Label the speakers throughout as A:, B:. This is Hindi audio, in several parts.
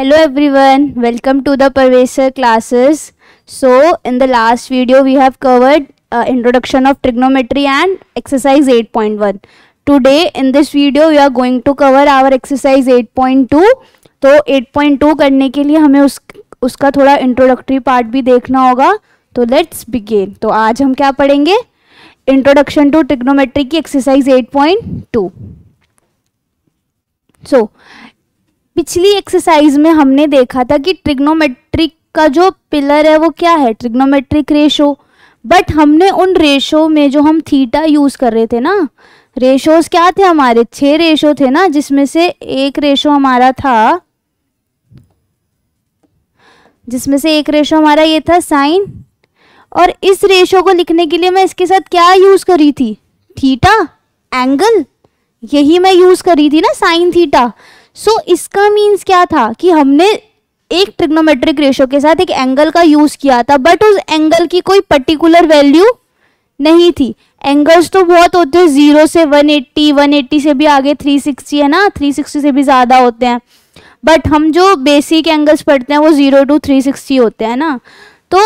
A: hello everyone welcome to the pervasor classes so in the last video we have covered uh, introduction of trigonometry and exercise 8.1 today in this video we are going to cover our exercise 8.2 तो 8.2 करने के लिए हमें उस उसका थोड़ा इंट्रोडक्टरी पार्ट भी देखना होगा तो लेट्स बिगेन तो आज हम क्या पढ़ेंगे इंट्रोडक्शन टू ट्रिग्नोमेट्री की एक्सरसाइज 8.2 सो पिछली एक्सरसाइज में हमने देखा था कि ट्रिग्नोमेट्रिक का जो पिलर है वो क्या है ट्रिग्नोमेट्रिक रेशो बट हमने उन रेशो में जो हम थीटा यूज़ कर रहे थे ना रेशोस क्या थे हमारे छह रेशो थे ना जिसमें से एक रेशो हमारा था जिसमें से एक रेशो हमारा ये था साइन और इस रेशो को लिखने के लिए मैं इसके साथ क्या यूज़ करी थी थीटा एंगल यही मैं यूज़ करी थी ना साइन थीटा सो so, इसका मीन्स क्या था कि हमने एक ट्रिग्नोमेट्रिक रेशो के साथ एक एंगल का यूज किया था बट उस एंगल की कोई पर्टिकुलर वैल्यू नहीं थी एंगल्स तो बहुत होते हैं जीरो से 180, 180 से भी आगे 360 है ना 360 से भी ज़्यादा होते हैं बट हम जो बेसिक एंगल्स पढ़ते हैं वो जीरो टू 360 होते हैं ना तो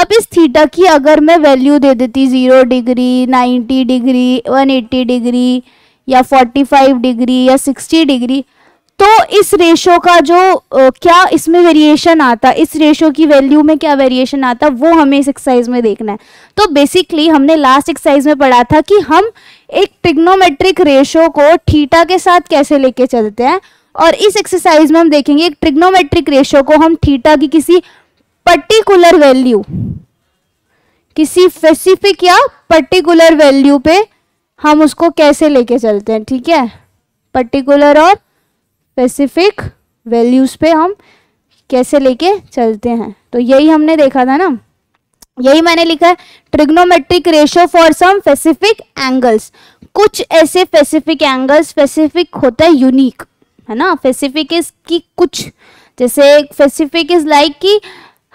A: अब इस थीटा की अगर मैं वैल्यू दे देती zero degree ninety degree eighty degree या 45 डिग्री या 60 डिग्री तो इस रेशो का जो क्या इसमें वेरिएशन आता इस रेशो की वैल्यू में क्या वेरिएशन आता वो हमें इस एक्सरसाइज में देखना है तो बेसिकली हमने लास्ट एक्सरसाइज में पढ़ा था कि हम एक ट्रिग्नोमेट्रिक रेशो को थीटा के साथ कैसे लेके चलते हैं और इस एक्सरसाइज में हम देखेंगे एक ट्रिग्नोमेट्रिक रेशो को हम थीटा की किसी पर्टिकुलर वैल्यू किसी स्पेसिफिक या पर्टिकुलर वैल्यू पे हम उसको कैसे लेके चलते हैं ठीक है पर्टिकुलर और स्पेसिफिक वैल्यूज़ पे हम कैसे लेके चलते हैं तो यही हमने देखा था ना यही मैंने लिखा है trigonometric ratio for some specific angles कुछ ऐसे स्पेसिफिक एंगल्स स्पेसिफिक होता है यूनिक है ना स्पेसिफिक इज की कुछ जैसे स्पेसिफिक इज लाइक की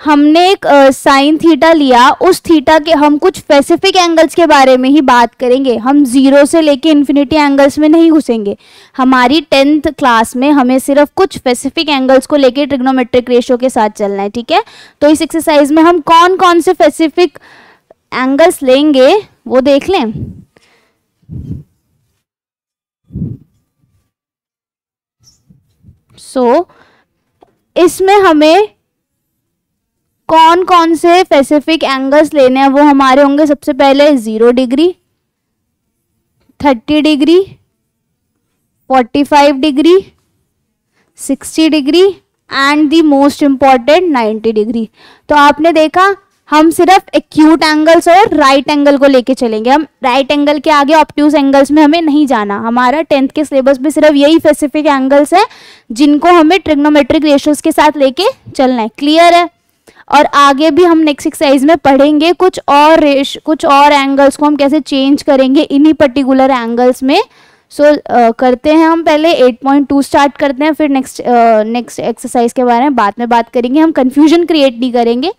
A: हमने एक साइन थीटा लिया उस थीटा के हम कुछ स्पेसिफिक एंगल्स के बारे में ही बात करेंगे हम ज़ीरो से लेके इन्फिनिटी एंगल्स में नहीं घुसेंगे हमारी टेंथ क्लास में हमें सिर्फ कुछ स्पेसिफिक एंगल्स को लेके ट्रिग्नोमेट्रिक रेशियो के साथ चलना है ठीक है तो इस एक्सरसाइज में हम कौन कौन से स्पेसिफिक एंगल्स लेंगे वो देख लें सो so, इसमें हमें कौन कौन से पेसिफिक एंगल्स लेने हैं वो हमारे होंगे सबसे पहले zero degree thirty degree forty five degree sixty degree and the most important ninety degree तो आपने देखा हम सिर्फ एक्यूट एंगल्स और राइट right एंगल को लेके चलेंगे हम राइट right एंगल के आगे ऑप्ट्यूज एंगल्स में हमें नहीं जाना हमारा टेंथ के सिलेबस में सिर्फ यही स्पेसिफिक एंगल्स है जिनको हमें ट्रिग्नोमेट्रिक रेशियोज के साथ लेके चलना है क्लियर है और आगे भी हम नेक्स्ट एक्सरसाइज में पढ़ेंगे कुछ और रेश कुछ और एंगल्स को हम कैसे चेंज करेंगे इन्हीं पर्टिकुलर एंगल्स में सो so, uh, करते हैं हम पहले 8.2 स्टार्ट करते हैं फिर नेक्स्ट नेक्स्ट एक्सरसाइज के बारे में बाद में बात करेंगे हम कन्फ्यूजन क्रिएट नहीं करेंगे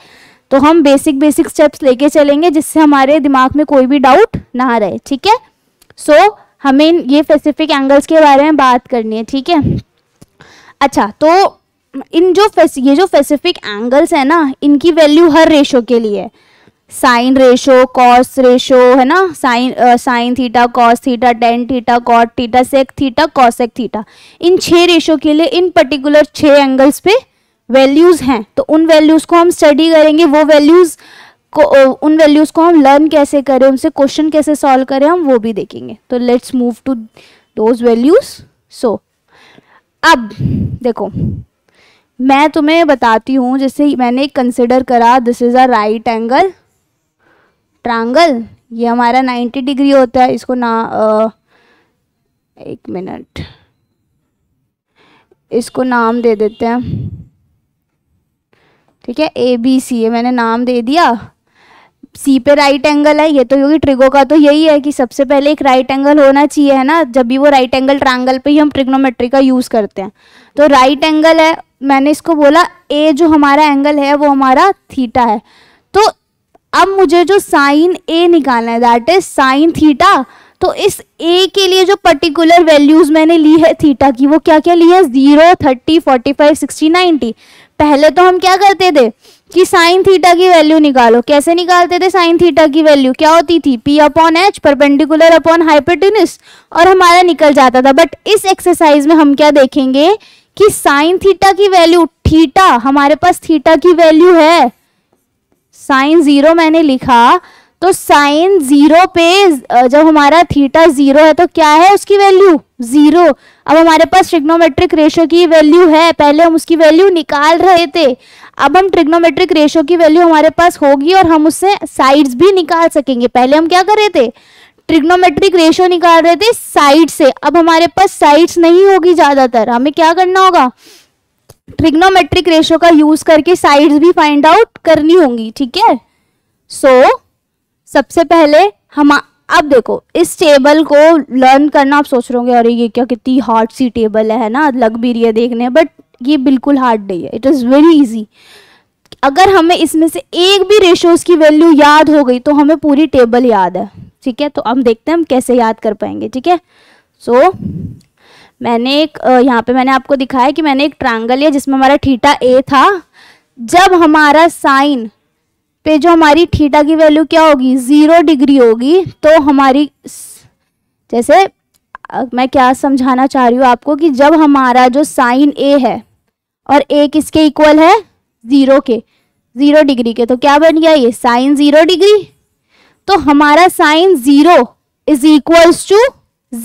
A: तो हम बेसिक बेसिक स्टेप्स लेके चलेंगे जिससे हमारे दिमाग में कोई भी डाउट ना रहे ठीक है सो so, हमें ये स्पेसिफिक एंगल्स के बारे में बात करनी है ठीक है अच्छा तो इन जो ये जो स्पेसिफिक एंगल्स है ना इनकी वैल्यू हर रेशो के लिए है साइन रेशो कॉस रेशो है ना sine sine theta cos theta tan theta cot theta sec theta एक थीटा इन छः रेशो के लिए इन पर्टिकुलर छः एंगल्स पे वैल्यूज़ हैं तो उन वैल्यूज़ को हम स्टडी करेंगे वो वैल्यूज़ को उन वैल्यूज़ को हम लर्न कैसे करें उनसे क्वेश्चन कैसे सॉल्व करें हम वो भी देखेंगे तो let's move to those values so अब देखो मैं तुम्हें बताती हूँ जैसे मैंने कंसिडर करा this is a right angle triangle ये हमारा 90 डिग्री होता है इसको ना आ, एक मिनट इसको नाम दे देते हैं ठीक है ए बी सी ये मैंने नाम दे दिया सी पे राइट एंगल है ये तो क्योंकि ट्रिगो का तो यही है कि सबसे पहले एक राइट एंगल होना चाहिए है ना जब भी वो राइट एंगल ट्रायंगल पे ही हम ट्रिग्नोमेट्री का यूज़ करते हैं तो राइट एंगल है मैंने इसको बोला ए जो हमारा एंगल है वो हमारा थीटा है तो अब मुझे जो साइन ए निकालना है दैट इज साइन थीटा तो इस ए के लिए जो पर्टिकुलर वैल्यूज मैंने ली है थीटा की वो क्या क्या ली है zero thirty forty five sixty ninety पहले तो हम क्या करते थे कि साइन थीटा की वैल्यू निकालो कैसे निकालते थे साइन थीटा की वैल्यू क्या होती थी P upon H perpendicular upon hypotenuse और हमारा निकल जाता था बट इस एक्सरसाइज में हम क्या देखेंगे कि साइन थीटा की वैल्यू थीटा हमारे पास थीटा की वैल्यू है साइन जीरो मैंने लिखा तो साइन जीरो पे जब हमारा थीटा जीरो है तो क्या है उसकी वैल्यू जीरो अब हमारे पास ट्रिग्नोमेट्रिक रेशो की वैल्यू है पहले हम उसकी वैल्यू निकाल रहे थे अब हम ट्रिग्नोमेट्रिक रेशो की वैल्यू हमारे पास होगी और हम उससे साइड्स भी निकाल सकेंगे पहले हम क्या कर रहे थे ट्रिग्नोमेट्रिक रेशो निकाल रहे थे साइड से अब हमारे पास साइड्स नहीं होगी ज़्यादातर हमें क्या करना होगा ट्रिग्नोमेट्रिक रेशो का यूज़ करके साइड्स भी फाइंड आउट करनी होंगी ठीक है सो so, सबसे पहले हम अब देखो इस टेबल को लर्न करना आप सोच रहे अरे ये क्या कितनी हार्ड सी टेबल है ना लग भी रही है देखने बट ये बिल्कुल हार्ड नहीं है इट इज़ वेरी इजी अगर हमें इसमें से एक भी रेशोज़ की वैल्यू याद हो गई तो हमें पूरी टेबल याद है ठीक है तो हम देखते हैं हम कैसे याद कर पाएंगे ठीक है सो so, मैंने एक यहाँ पे मैंने आपको दिखाया कि मैंने एक ट्रायंगल लिया जिसमें हमारा थीटा ए था जब हमारा साइन पे जो हमारी थीटा की वैल्यू क्या होगी ज़ीरो डिग्री होगी तो हमारी जैसे मैं क्या समझाना चाह रही हूँ आपको कि जब हमारा जो साइन ए है और ए किसके इक्वल है ज़ीरो के ज़ीरो डिग्री के तो क्या बन गया ये साइन ज़ीरो डिग्री तो हमारा sine zero is equals to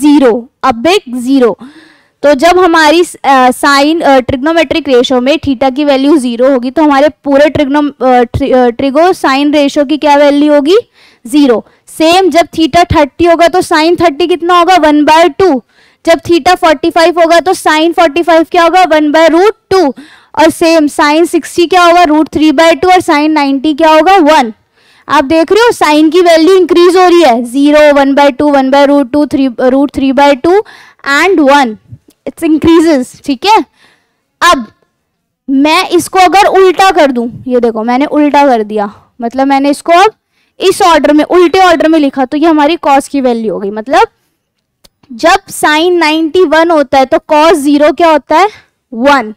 A: zero अब एक ज़ीरो तो जब हमारी साइन ट्रिग्नोमेट्रिक रेशो में थीटा की वैल्यू जीरो होगी तो हमारे पूरे ट्रिग्नो ट्रिगो साइन रेशो की क्या वैल्यू होगी जीरो सेम जब थीटा थर्टी होगा तो साइन थर्टी कितना होगा वन बाय टू जब थीटा फोर्टी फाइव होगा तो साइन फोर्टी फाइव क्या होगा वन बाय रूट टू और सेम साइन सिक्सटी क्या होगा रूट थ्री बाय टू और साइन नाइनटी क्या होगा वन आप देख रहे हो साइन की वैल्यू इंक्रीज हो रही है zero one by two one by root two three root three by two and one it's increases ठीक है अब मैं इसको अगर उल्टा कर दूं ये देखो मैंने उल्टा कर दिया मतलब मैंने इसको अब इस ऑर्डर में उल्टे ऑर्डर में लिखा तो ये हमारी कॉस की वैल्यू हो गई मतलब जब साइन 91 होता है तो कॉस जीरो क्या होता है वन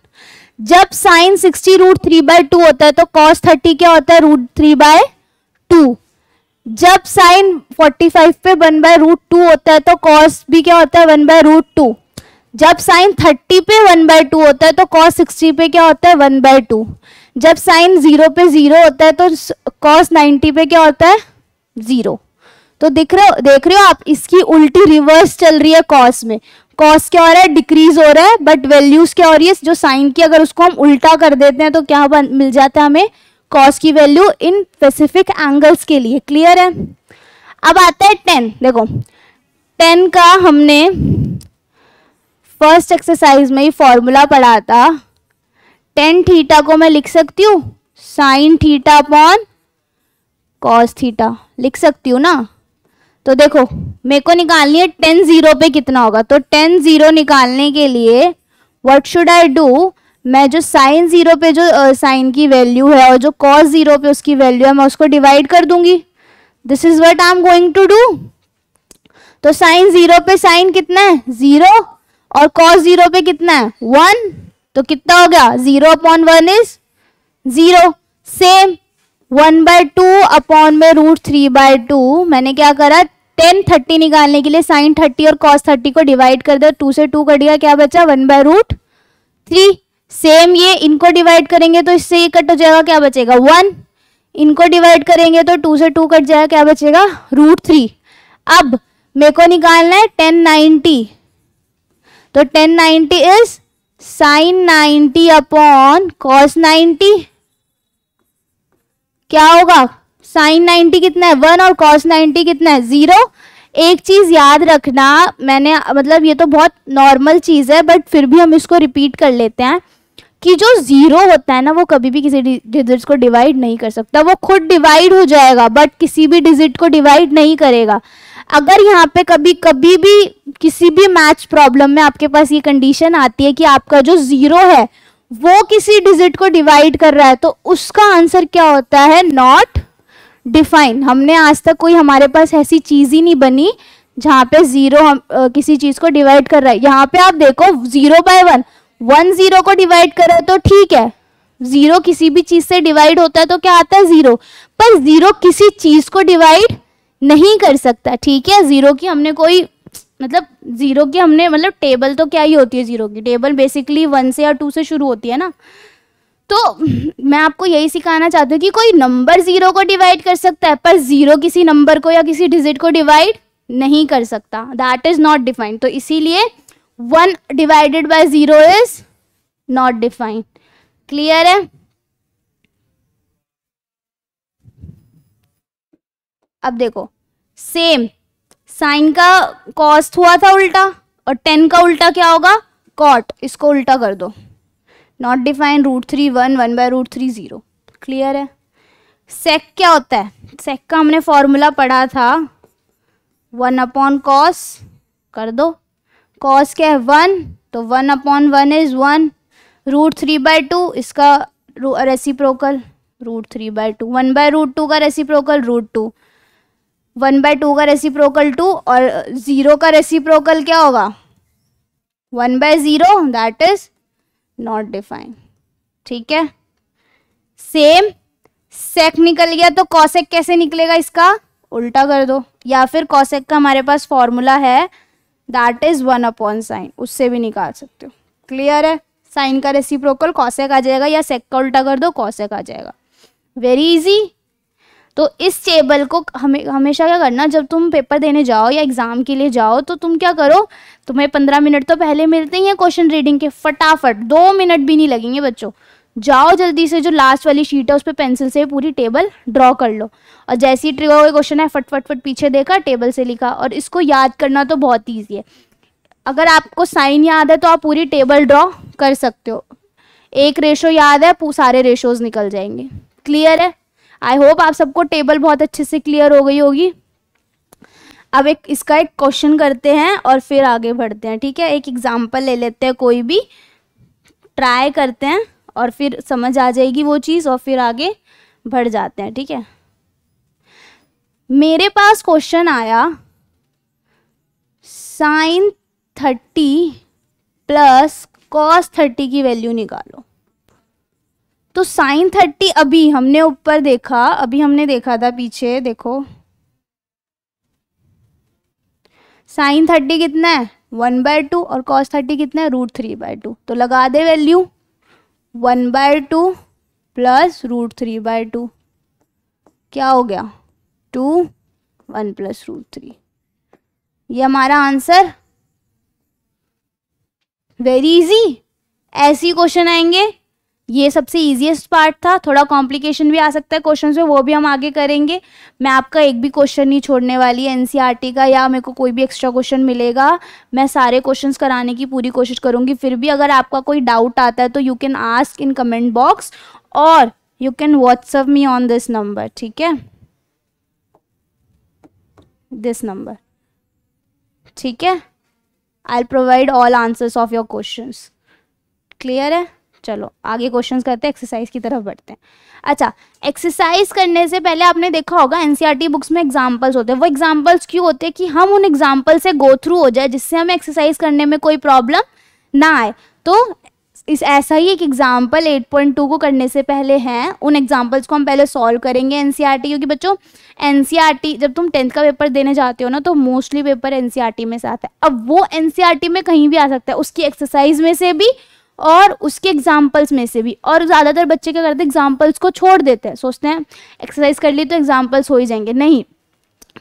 A: जब sine 60 root three by two होता है तो कॉस 30 क्या होता है रूट थ्री बाय टू जब साइन 45 पे वन बाय रूट टू होता है तो कॉस भी क्या होता है वन बाय रूट टू जब साइन थर्टी पे वन बाय टू होता है तो कॉस सिक्सटी पे क्या होता है वन बाय टू जब साइन जीरो पे जीरो होता है तो कॉस नाइन्टी पे क्या होता है जीरो तो दिख रहे हो देख रहे हो आप इसकी उल्टी रिवर्स चल रही है कॉस में कॉस क्या हो रहा है डिक्रीज हो रहा है बट वैल्यूज क्या हो रही है जो साइन की अगर उसको हम उल्टा कर देते हैं तो क्या बन, मिल जाता है हमें कॉस की वैल्यू इन स्पेसिफिक एंगल्स के लिए क्लियर है अब आता है टेन देखो टेन का हमने फर्स्ट एक्सरसाइज में ही फॉर्मूला पढ़ा था टेन थीटा को मैं लिख सकती हूँ sine theta upon cos theta लिख सकती हूँ ना तो देखो मेरे को निकालनी है टेन ज़ीरो पे कितना होगा तो टेन ज़ीरो निकालने के लिए व्हाट शुड आई डू मैं जो साइन ज़ीरो पे जो साइन uh, की वैल्यू है और जो कॉस ज़ीरो पे उसकी वैल्यू है मैं उसको डिवाइड कर दूंगी this is what I am going to do तो साइन ज़ीरो पे साइन कितना है ज़ीरो और कॉस जीरो पे कितना है वन तो कितना हो गया zero upon one is zero same one by two upon में रूट थ्री बाय टू मैंने क्या करा टेन थर्टी निकालने के लिए साइन थर्टी और कॉस थर्टी को डिवाइड कर दिया टू से टू कट गया क्या बचा one by root three same ये इनको डिवाइड करेंगे तो इससे ये कट हो जाएगा क्या बचेगा वन इनको डिवाइड करेंगे तो टू से टू कट जाएगा क्या बचेगा रूट थ्री अब मेरे को निकालना है टेन नाइन्टी तो tan ninety is sine ninety upon cos ninety क्या होगा साइन नाइन्टी कितना है वन और कॉस नाइन्टी कितना है जीरो एक चीज़ याद रखना मैंने मतलब ये तो बहुत नॉर्मल चीज़ है बट फिर भी हम इसको रिपीट कर लेते हैं कि जो ज़ीरो होता है ना वो कभी भी किसी डिजिट को डिवाइड नहीं कर सकता वो खुद डिवाइड हो जाएगा बट किसी भी डिजिट को डिवाइड नहीं करेगा अगर यहाँ पे कभी कभी भी किसी भी मैच प्रॉब्लम में आपके पास ये कंडीशन आती है कि आपका जो जीरो है वो किसी डिजिट को डिवाइड कर रहा है तो उसका आंसर क्या होता है नॉट डिफाइन हमने आज तक कोई हमारे पास ऐसी चीज़ ही नहीं बनी जहाँ पे जीरो हम आ, किसी चीज़ को डिवाइड कर रहा है यहाँ पे आप देखो zero by one one zero को डिवाइड कर रहा है तो ठीक है जीरो किसी भी चीज़ से डिवाइड होता है तो क्या आता है जीरो पर जीरो किसी चीज़ को डिवाइड नहीं कर सकता ठीक है ज़ीरो की हमने कोई मतलब ज़ीरो की हमने मतलब टेबल तो क्या ही होती है ज़ीरो की टेबल बेसिकली वन से या टू से शुरू होती है ना तो मैं आपको यही सिखाना चाहती हूँ कि कोई नंबर ज़ीरो को डिवाइड कर सकता है पर ज़ीरो किसी नंबर को या किसी डिजिट को डिवाइड नहीं कर सकता दैट इज़ नॉट डिफाइंड तो इसीलिए one divided by zero is not defined clear है अब देखो सेम साइन का कॉस्ट हुआ था उल्टा और टेन का उल्टा क्या होगा कॉट इसको उल्टा कर दो not define root three one one by root three zero clear है सेक क्या होता है सेक का हमने फॉर्मूला पढ़ा था वन अपॉन कॉस कर दो कॉस क्या है वन तो one upon one is one root three by two इसका reciprocal root three by two one by root two का reciprocal root two one by two का रेसिप्रोकल टू और ज़ीरो का रेसिप्रोकल क्या होगा one by zero that is not define ठीक है सेम सेक निकल गया तो कॉसेक कैसे निकलेगा इसका उल्टा कर दो या फिर कॉसेक का हमारे पास फॉर्मूला है that is one upon sine उससे भी निकाल सकते हो क्लियर है साइन का रेसिप्रोकल कॉसेक आ जाएगा या सेक का उल्टा कर दो कॉसेक आ जाएगा वेरी इजी तो इस टेबल को हमें हमेशा क्या करना जब तुम पेपर देने जाओ या एग्ज़ाम के लिए जाओ तो तुम क्या करो तुम्हें पंद्रह मिनट तो पहले मिलते ही हैं क्वेश्चन रीडिंग के फटाफट दो मिनट भी नहीं लगेंगे बच्चों जाओ जल्दी से जो लास्ट वाली शीट है उस पर पेंसिल से पूरी टेबल ड्रॉ कर लो और जैसे ही ट्रिगर का क्वेश्चन है फटफट फट पीछे देखा टेबल से लिखा और इसको याद करना तो बहुत ईजी है अगर आपको साइन याद है तो आप पूरी टेबल ड्रॉ कर सकते हो एक रेशो याद है सारे रेशोज निकल जाएंगे क्लियर है आई होप आप सबको टेबल बहुत अच्छे से क्लियर हो गई होगी अब एक इसका एक क्वेश्चन करते हैं और फिर आगे बढ़ते हैं ठीक है एक एग्जाम्पल ले लेते हैं कोई भी ट्राई करते हैं और फिर समझ आ जाएगी वो चीज़ और फिर आगे बढ़ जाते हैं ठीक है मेरे पास क्वेश्चन आया sine thirty plus cos thirty की वैल्यू निकालो तो साइन थर्टी अभी हमने ऊपर देखा अभी हमने देखा था पीछे देखो साइन थर्टी कितना है वन बाय टू और कॉस थर्टी कितना है रूट थ्री बाय टू तो लगा दे value one by two plus root three by two क्या हो गया two one plus root three ये हमारा आंसर वेरी इजी ऐसी क्वेश्चन आएंगे ये सबसे ईजिएस्ट पार्ट था थोड़ा कॉम्प्लिकेशन भी आ सकता है क्वेश्चन में वो भी हम आगे करेंगे मैं आपका एक भी क्वेश्चन नहीं छोड़ने वाली है टी e का या मेरे को कोई भी एक्स्ट्रा क्वेश्चन मिलेगा मैं सारे क्वेश्चंस कराने की पूरी कोशिश करूँगी फिर भी अगर आपका कोई डाउट आता है तो you can ask in comment box और you can WhatsApp me on this number ठीक है दिस नंबर ठीक है I provide all answers of your question clear है चलो आगे क्वेश्चंस करते हैं एक्सरसाइज की तरफ बढ़ते हैं अच्छा एक्सरसाइज करने से पहले आपने देखा होगा एनसीईआरटी बुक्स e में एग्जांपल्स होते हैं वो एग्जांपल्स क्यों होते हैं कि हम उन एग्जांपल से गो थ्रू हो जाए जिससे हमें एक्सरसाइज करने में कोई प्रॉब्लम ना आए तो इस ऐसा ही एक एग्जाम्पल एट को करने से पहले हैं उन एग्जाम्पल्स को हम पहले सॉल्व करेंगे एन e क्योंकि बच्चों एन e जब तुम टेंथ का पेपर देने जाते हो ना तो मोस्टली पेपर एन में से आता है अब वो एन में कहीं भी आ सकता है उसकी एक्सरसाइज में से भी और उसके एग्जाम्पल्स में से भी और ज़्यादातर बच्चे क्या करते हैं एग्जाम्पल्स को छोड़ देते हैं सोचते हैं एक्सरसाइज कर ली तो एग्जाम्पल्स हो ही जाएंगे नहीं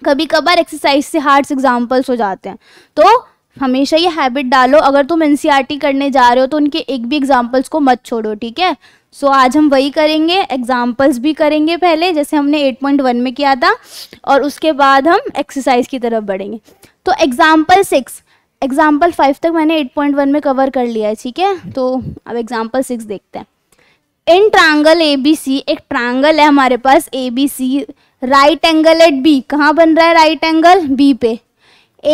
A: कभी कभार एक्सरसाइज से हार्ड एग्जाम्पल्स हो जाते हैं तो हमेशा ये हैबिट डालो अगर तुम एन e करने जा रहे हो तो उनके एक भी एग्जाम्पल्स को मत छोड़ो ठीक है सो so, आज हम वही करेंगे एग्जाम्पल्स भी करेंगे पहले जैसे हमने 8.1 में किया था और उसके बाद हम एक्सरसाइज की तरफ बढ़ेंगे तो एग्जाम्पल सिक्स एग्ज़ाम्पल फाइव तक मैंने एट पॉइंट वन में कवर कर लिया है ठीक है तो अब एग्ज़ाम्पल सिक्स देखते हैं इन ट्रायंगल ए बी सी एक ट्रायंगल है हमारे पास A B C right angle at B कहाँ बन रहा है राइट एंगल बी पे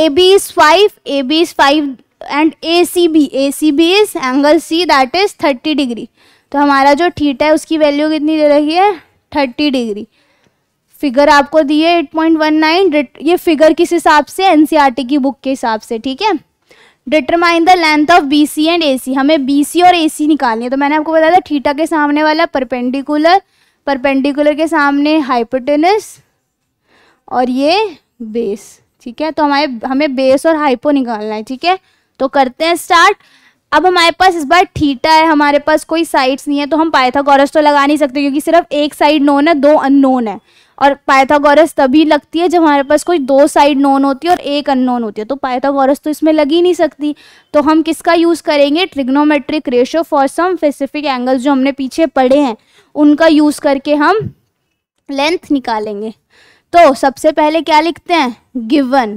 A: A B is five A B is five and A C B A C B is angle C that is thirty degree तो हमारा जो थीटा है उसकी वैल्यू कितनी दे रही है थर्टी डिग्री फिगर आपको दी है नाइन ये फिगर किस हिसाब से एनसीईआरटी e की बुक के हिसाब से ठीक है determine the length of B C and A C हमें बी सी और ए सी निकालनी है तो मैंने आपको बताया था ठीटा के सामने वाला परपेंडिकुलर परपेंडिकुलर के सामने हाइपोटेनस और ये बेस ठीक है तो हमारे हमें बेस और हाइपो निकालना है ठीक है तो करते हैं स्टार्ट अब हमारे पास इस बार ठीटा है हमारे पास कोई साइड्स नहीं है तो हम पाइथागोरस तो लगा नहीं सकते क्योंकि सिर्फ एक साइड नोन है दो अननोन है और पाइथागोरस तभी लगती है जब हमारे पास कोई दो साइड नोन होती है और एक अननोन होती है तो पाइथागोरस तो इसमें लग ही नहीं सकती तो हम किसका यूज़ करेंगे trigonometric ratio for some specific angles जो हमने पीछे पढ़े हैं उनका यूज़ करके हम लेंथ निकालेंगे तो सबसे पहले क्या लिखते हैं गिवन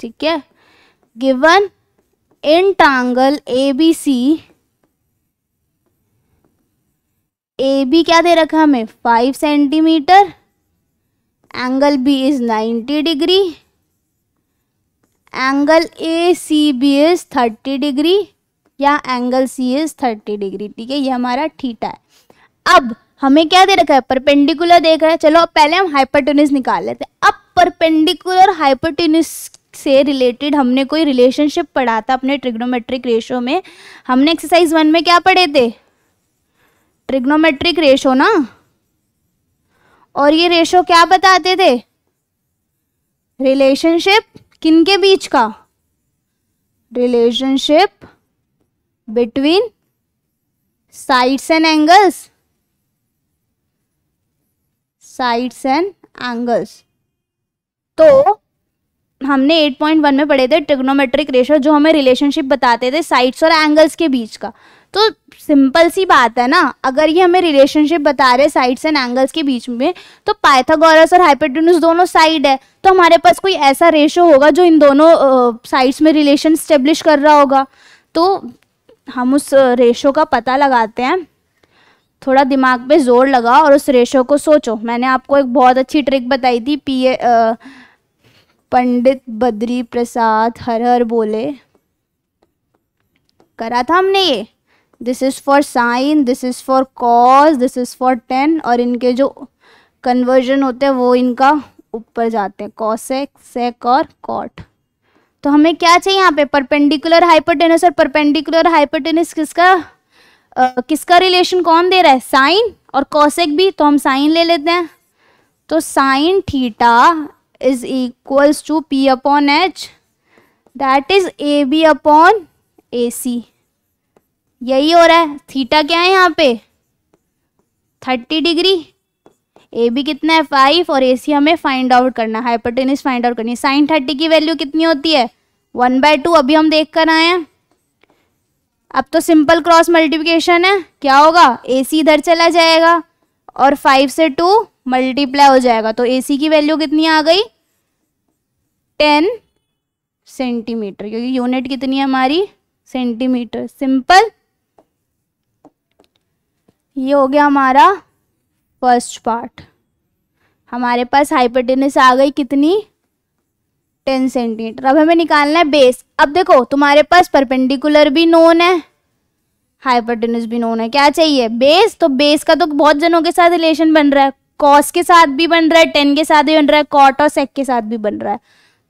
A: ठीक है given in triangle A B C A B क्या दे रखा हमें five centimetre angle B is 90 degree angle A C B is thirty degree या angle C is thirty degree ठीक है ये हमारा थीटा है अब हमें क्या दे रखा है परपेंडिकुलर देख रहा है चलो पहले हम हाइपरटेनिस निकाल लेते हैं अब परपेंडिकुलर हाइपरटेनिस से रिलेटेड हमने कोई रिलेशनशिप पढ़ा था अपने ट्रिग्नोमेट्रिक रेशो में हमने एक्सरसाइज वन में क्या पढ़े थे ट्रिग्नोमेट्रिक रेशो ना और ये रेशो क्या बताते थे रिलेशनशिप किनके बीच का relationship between sides and angles sides and angles तो हमने 8.1 में पढ़े थे ट्रिग्नोमेट्रिक रेशो जो हमें रिलेशनशिप बताते थे साइड्स और एंगल्स के बीच का तो सिंपल सी बात है ना अगर ये हमें रिलेशनशिप बता रहे साइड्स एंड एंगल्स के बीच में तो पाइथागोरस और हाइपेटेन्यूस दोनों साइड है तो हमारे पास कोई ऐसा रेशो होगा जो इन दोनों साइड्स uh, में रिलेशन स्टेब्लिश कर रहा होगा तो हम उस रेशो का पता लगाते हैं थोड़ा दिमाग पे जोर लगाओ और उस रेशो को सोचो मैंने आपको एक बहुत अच्छी ट्रिक बताई थी पी ए, आ, पंडित बद्री प्रसाद हर हर बोले करा था हमने ये this is for sine this is for cos this is for tan और इनके जो कन्वर्जन होते हैं वो इनका ऊपर जाते हैं कॉसेक सेक और कॉट तो हमें क्या चाहिए यहाँ पे परपेंडिकुलर हाइपरटेनस और परपेंडिकुलर हाइपरटेनस किसका आ, किसका रिलेशन कौन दे रहा है साइन और कॉसेक भी तो हम साइन ले लेते हैं तो sine theta is equals to P upon H that is A B upon A C यही हो रहा है थीटा क्या है यहाँ पे थर्टी डिग्री ए बी कितना है फाइव और ए सी हमें फाइंड आउट करना है हाइपरटेनिस फाइंड आउट करनी है साइन थर्टी की वैल्यू कितनी होती है वन बाय टू अभी हम देख कर आए हैं अब तो सिंपल क्रॉस मल्टीप्लिकेशन है क्या होगा ए सी इधर चला जाएगा और फाइव से टू मल्टीप्लाई हो जाएगा तो ए सी की वैल्यू कितनी आ गई टेन सेंटीमीटर क्योंकि यूनिट कितनी है हमारी सेंटीमीटर सिंपल ये हो गया हमारा फर्स्ट पार्ट हमारे पास हाइपोटेनस आ गई कितनी टेन सेंटीमीटर अब हमें निकालना है बेस अब देखो तुम्हारे पास परपेंडिकुलर भी नोन है हाइपोटेनस भी नोन है क्या चाहिए बेस तो बेस का तो बहुत जनों के साथ रिलेशन बन रहा है कॉस के साथ भी बन रहा है टेन के साथ भी बन रहा है कॉट और सेक के साथ भी बन रहा है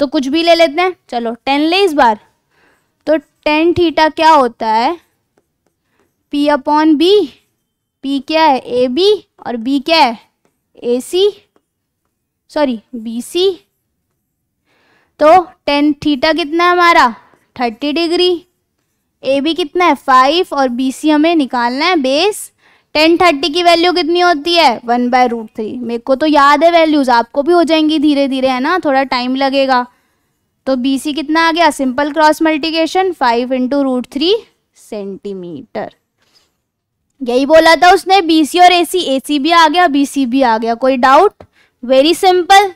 A: तो कुछ भी ले लेते हैं चलो टेन ले इस बार तो टेन थीटा क्या होता है पी अपॉन बी पी क्या है ए बी और बी क्या है ए सी सॉरी बी सी तो टेन थीटा कितना है हमारा थर्टी डिग्री ए बी कितना है फाइव और बी सी हमें निकालना है बेस टेन थर्टी की वैल्यू कितनी होती है वन बाय रूट थ्री मेरे को तो याद है वैल्यूज़ आपको भी हो जाएंगी धीरे धीरे है ना थोड़ा टाइम लगेगा तो बी सी कितना आ गया simple cross multiplication five into root three centimetre यही बोला था उसने बीसी और एसी एसी भी आ गया बीसी भी आ गया कोई डाउट वेरी सिंपल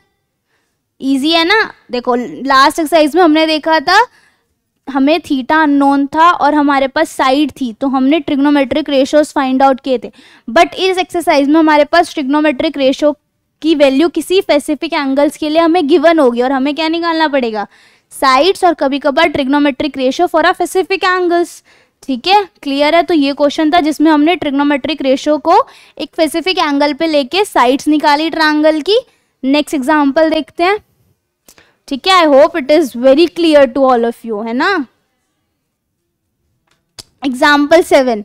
A: इजी है ना देखो लास्ट एक्सरसाइज में हमने देखा था हमें थीटा अननोन था और हमारे पास साइड थी तो हमने ट्रिग्नोमेट्रिक रेशोस फाइंड आउट किए थे बट इस एक्सरसाइज में हमारे पास ट्रिग्नोमेट्रिक रेशो की वैल्यू किसी स्पेसिफिक एंगल्स के लिए हमें गिवन होगी और हमें क्या निकालना पड़ेगा साइड्स और कभी कभार trigonometric ratio for a specific angles ठीक है क्लियर है तो ये क्वेश्चन था जिसमें हमने ट्रिग्नोमेट्रिक रेशो को एक स्पेसिफिक एंगल पे लेके साइड्स निकाली ट्रायंगल की नेक्स्ट एग्जांपल देखते हैं ठीक है I hope it is very clear to all of you है ना एग्जाम्पल सेवन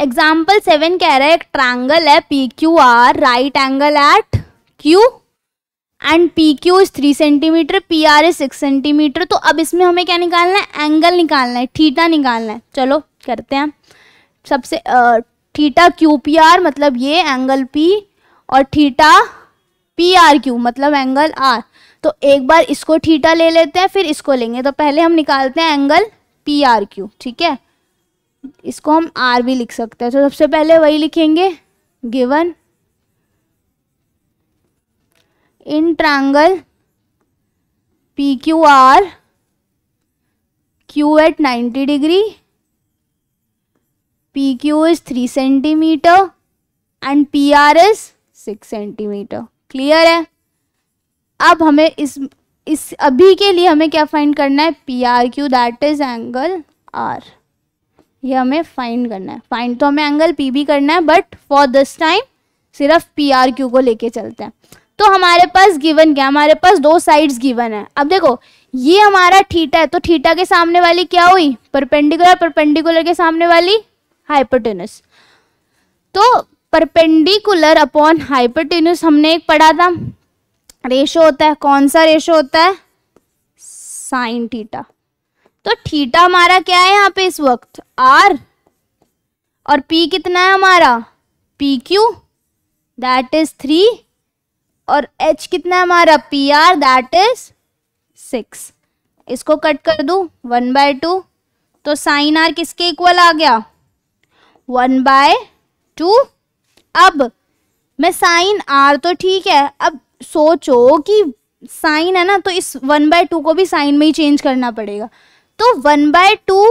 A: एग्जाम्पल सेवन कह रहा है एक ट्रायंगल है P Q R right angle at Q and P Q is three centimetre P R is six centimetre तो अब इसमें हमें क्या निकालना है एंगल निकालना है ठीटा निकालना है चलो करते हैं सबसे ठीटा क्यू पी आर मतलब ये एंगल पी और ठीटा पी आर क्यू मतलब एंगल आर तो एक बार इसको ठीटा ले लेते हैं फिर इसको लेंगे तो पहले हम निकालते हैं एंगल पी आर क्यू ठीक है इसको हम आर भी लिख सकते हैं तो सबसे पहले वही लिखेंगे given in P Q R Q at ninety degree P Q is three centimetre and P R is six centimetre clear है अब हमें इस इस अभी के लिए हमें क्या फाइंड करना है P R Q that is angle R ये हमें फाइंड करना है फाइंड तो हमें एंगल पी भी करना है बट फॉर दिस टाइम सिर्फ पी आर क्यू को लेके चलते हैं तो हमारे पास गिवन क्या हमारे पास दो साइड्स गिवन है अब देखो ये हमारा थीटा है तो थीटा के सामने वाली क्या हुई परपेंडिकुलर परपेंडिकुलर के सामने वाली हाइपोटेनस तो परपेंडिकुलर अपॉन हाइपोटेनस हमने एक पढ़ा था रेशो होता है कौन सा रेशो होता है साइन थीटा तो थीटा हमारा क्या है यहाँ पे इस वक्त आर और पी कितना है हमारा P Q that is three और एच कितना है हमारा P R that is six इसको कट कर दू वन बाय टू तो साइन आर किसके इक्वल आ गया वन बाय टू अब मैं साइन आर तो ठीक है अब सोचो कि साइन है ना तो इस वन बाय टू को भी साइन में ही चेंज करना पड़ेगा तो वन बाय टू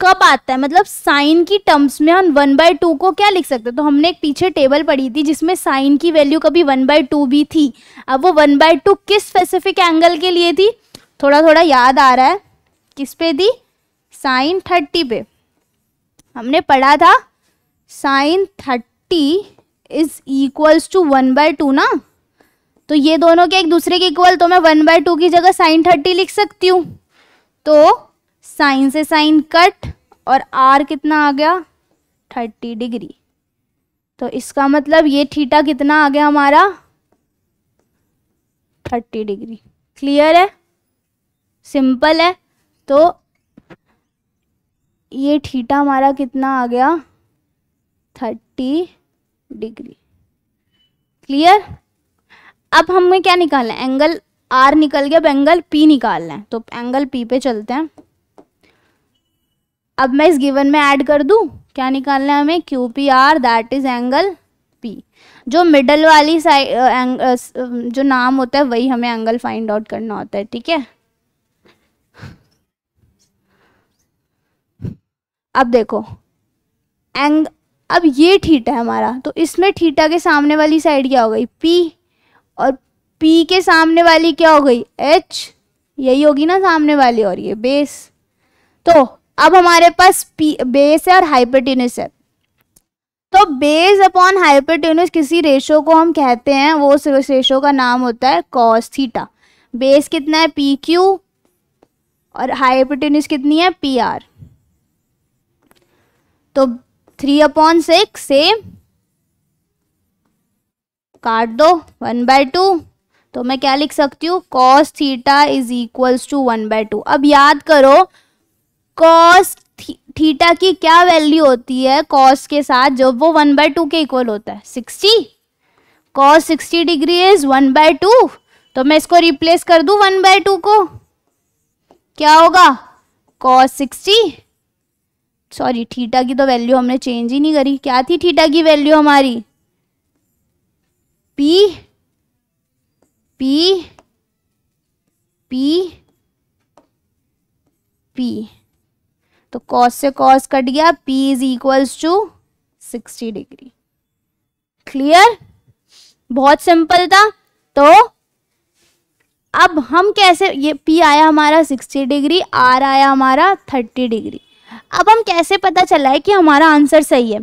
A: कब आता है मतलब साइन की टर्म्स में हम वन बाय टू को क्या लिख सकते हैं तो हमने एक पीछे टेबल पढ़ी थी जिसमें साइन की वैल्यू कभी वन बाय टू भी थी अब वो वन बाय टू किस स्पेसिफिक एंगल के लिए थी थोड़ा थोड़ा याद आ रहा है किस पे थी साइन थर्टी पे हमने पढ़ा था sine thirty is equals to one by two ना तो ये दोनों के एक दूसरे के इक्वल तो मैं वन बाय टू की जगह साइन थर्टी लिख सकती हूँ तो साइन से साइन कट और आर कितना आ गया थर्टी डिग्री तो इसका मतलब ये थीटा कितना आ गया हमारा थर्टी डिग्री क्लियर है सिंपल है तो ये थीटा हमारा कितना आ गया थर्टी डिग्री क्लियर अब हमें क्या निकालना है एंगल आर निकल गया अब एंगल पी निकालना है तो एंगल पी पे चलते हैं अब मैं इस गिवन में ऐड कर दूं क्या निकालना है हमें Q P R that is angle P जो मिडल वाली साइड जो नाम होता है वही हमें एंगल फाइंड आउट करना होता है ठीक है अब देखो एंग अब ये थीटा है हमारा तो इसमें ठीटा के सामने वाली साइड क्या हो गई पी और पी के सामने वाली क्या हो गई एच यही होगी ना सामने वाली और ये बेस तो अब हमारे पास बेस है और हाइपरटेनस है तो बेस अपॉन हाइपरटेनस किसी रेशो को हम कहते हैं वो उस रेशो का नाम होता है कॉस थीटा बेस कितना है पी क्यू और हाइपरटेनस कितनी है पी आर तो थ्री अपॉन सिक्स से काट दो वन बाय टू तो मैं क्या लिख सकती हूँ cos theta is equals to one by two अब याद करो कॉस थीटा की क्या वैल्यू होती है कॉस के साथ जब वो वन बाय टू के इक्वल होता है sixty cos sixty degree is one by two तो मैं इसको रिप्लेस कर दू वन बाय टू को क्या होगा कॉस सिक्सटी सॉरी थीटा की तो वैल्यू हमने चेंज ही नहीं करी क्या थी थीटा की वैल्यू हमारी पी पी पी पी तो कॉस से कॉस कट गया P is equals to sixty degree clear बहुत सिंपल था तो अब हम कैसे ये पी आया हमारा सिक्सटी डिग्री आर आया हमारा थर्टी डिग्री अब हम कैसे पता चला है कि हमारा आंसर सही है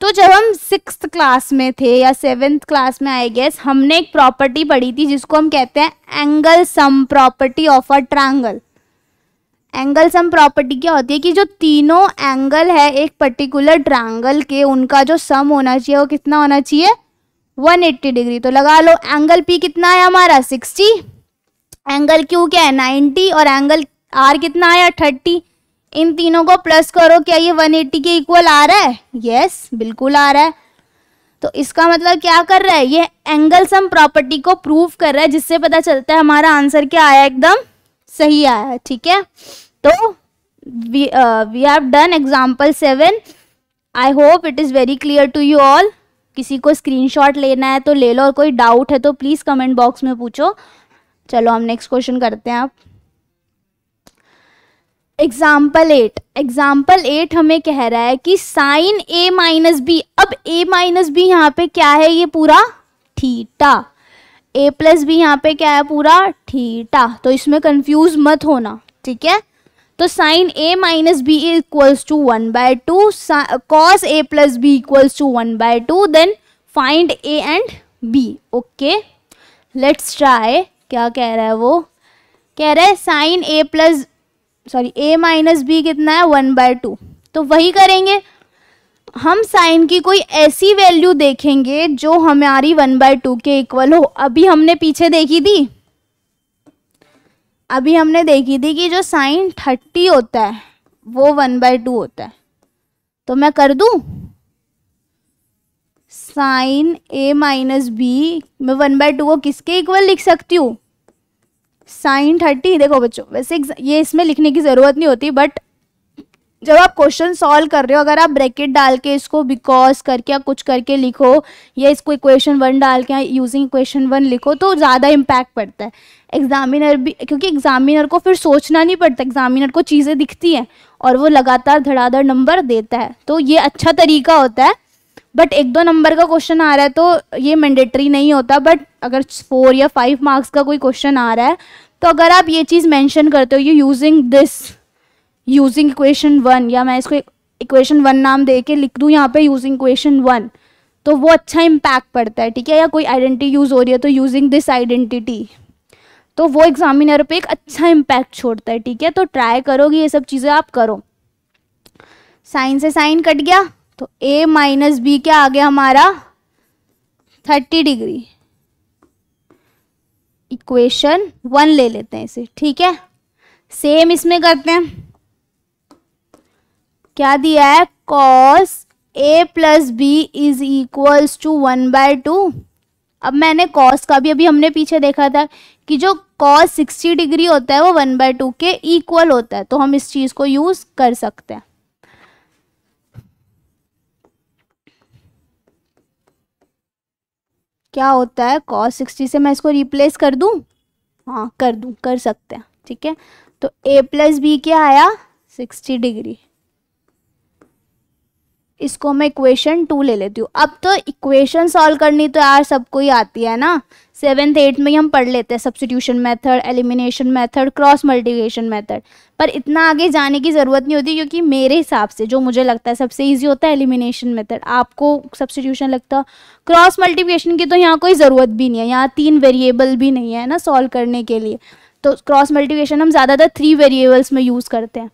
A: तो जब हम सिक्स क्लास में थे या सेवेंथ क्लास में आए गेस हमने एक प्रॉपर्टी पढ़ी थी जिसको हम कहते हैं angle sum property of a triangle angle sum property क्या होती है कि जो तीनों एंगल है एक पर्टिकुलर ट्रायंगल के उनका जो सम होना चाहिए वो कितना होना चाहिए 180 डिग्री तो लगा लो एंगल पी कितना है हमारा 60 एंगल क्यू क्या है 90 और एंगल आर कितना आया 30 इन तीनों को प्लस करो क्या ये 180 के इक्वल आ रहा है यस yes, बिल्कुल आ रहा है तो इसका मतलब क्या कर रहा है ये एंगल सम प्रॉपर्टी को प्रूव कर रहा है जिससे पता चलता है हमारा आंसर क्या आया एकदम सही आया ठीक है तो we have done example seven I hope it is very clear to you all किसी को स्क्रीनशॉट लेना है तो ले लो और कोई डाउट है तो प्लीज़ कमेंट बॉक्स में पूछो चलो हम नेक्स्ट क्वेश्चन करते हैं आप एग्जाम्पल एट एग्जाम्पल एट हमें कह रहा है कि साइन ए माइनस बी अब ए माइनस बी यहाँ पे क्या है ये पूरा ठीटा ए प्लस बी यहाँ पे क्या है पूरा ठीटा तो इसमें कंफ्यूज मत होना ठीक है तो sine A minus B equals to one by two cos A plus B equals to one by two then find A and B okay let's try क्या कह रहा है वो कह रहा है sine A plus sorry A minus B कितना है वन बाय टू तो वही करेंगे हम साइन की कोई ऐसी वैल्यू देखेंगे जो हमारी वन बाय टू के इक्वल हो अभी हमने पीछे देखी थी अभी हमने देखी थी कि जो साइन थर्टी होता है वो वन बाय टू होता है तो मैं कर दूँ साइन ए माइनस बी मैं वन बाय टू को किसके इक्वल लिख सकती हूँ साइन थर्टी देखो बच्चों वैसे ये इसमें लिखने की ज़रूरत नहीं होती बट जब आप क्वेश्चन सॉल्व कर रहे हो अगर आप ब्रैकेट डाल के इसको बिकॉज करके या कुछ करके लिखो या इसको इक्वेशन वन डाल के यूजिंग इक्वेशन वन लिखो तो ज़्यादा इम्पैक्ट पड़ता है एग्जामिनर भी क्योंकि एग्जामिनर को फिर सोचना नहीं पड़ता एग्जामिनर को चीज़ें दिखती हैं और वो लगातार धड़ाधड़ नंबर देता है तो ये अच्छा तरीका होता है बट एक दो नंबर का क्वेश्चन आ रहा है तो ये मैंडेटरी नहीं होता बट अगर फोर या फाइव मार्क्स का कोई क्वेश्चन आ रहा है तो अगर आप ये चीज़ मेंशन करते हो you using this using equation one या मैं इसको इक्वेशन वन नाम दे के लिख दूँ यहाँ पे यूजिंग इक्वेशन वन तो वो अच्छा इम्पैक्ट पड़ता है ठीक है या कोई आइडेंटिटी यूज़ हो रही है तो यूजिंग दिस आइडेंटिटी तो वो एग्जामिनर पे एक अच्छा इम्पैक्ट छोड़ता है ठीक है तो ट्राई करोगे ये सब चीज़ें आप करो साइन से साइन कट गया तो ए माइनस बी क्या आ गया हमारा थर्टी डिग्री इक्वेशन वन ले लेते हैं इसे ठीक है सेम इसमें करते हैं क्या दिया है cos A plus B is equals to one by two अब मैंने कॉस का भी अभी हमने पीछे देखा था कि जो कॉस सिक्सटी डिग्री होता है वो वन बाय टू के इक्वल होता है तो हम इस चीज़ को यूज़ कर सकते हैं क्या होता है कॉस सिक्सटी से मैं इसको रिप्लेस कर दूँ हाँ कर दूँ कर सकते हैं ठीक है तो ए प्लस बी क्या आया सिक्सटी डिग्री इसको मैं इक्वेशन टू ले लेती हूँ अब तो इक्वेशन सॉल्व करनी तो यार सबको ही आती है ना सेवेंथ एट्थ में ही हम पढ़ लेते हैं substitution method elimination method cross multiplication method पर इतना आगे जाने की ज़रूरत नहीं होती क्योंकि मेरे हिसाब से जो मुझे लगता है सबसे ईजी होता है एलिमिनेशन मेथड आपको सब्सिट्यूशन लगता क्रॉस मल्टीप्लिकेशन की तो यहाँ कोई ज़रूरत भी नहीं है यहाँ तीन वेरिएबल भी नहीं है ना सॉल्व करने के लिए तो क्रॉस मल्टीप्लिकेशन हम ज़्यादातर थ्री वेरिएबल्स में यूज़ करते हैं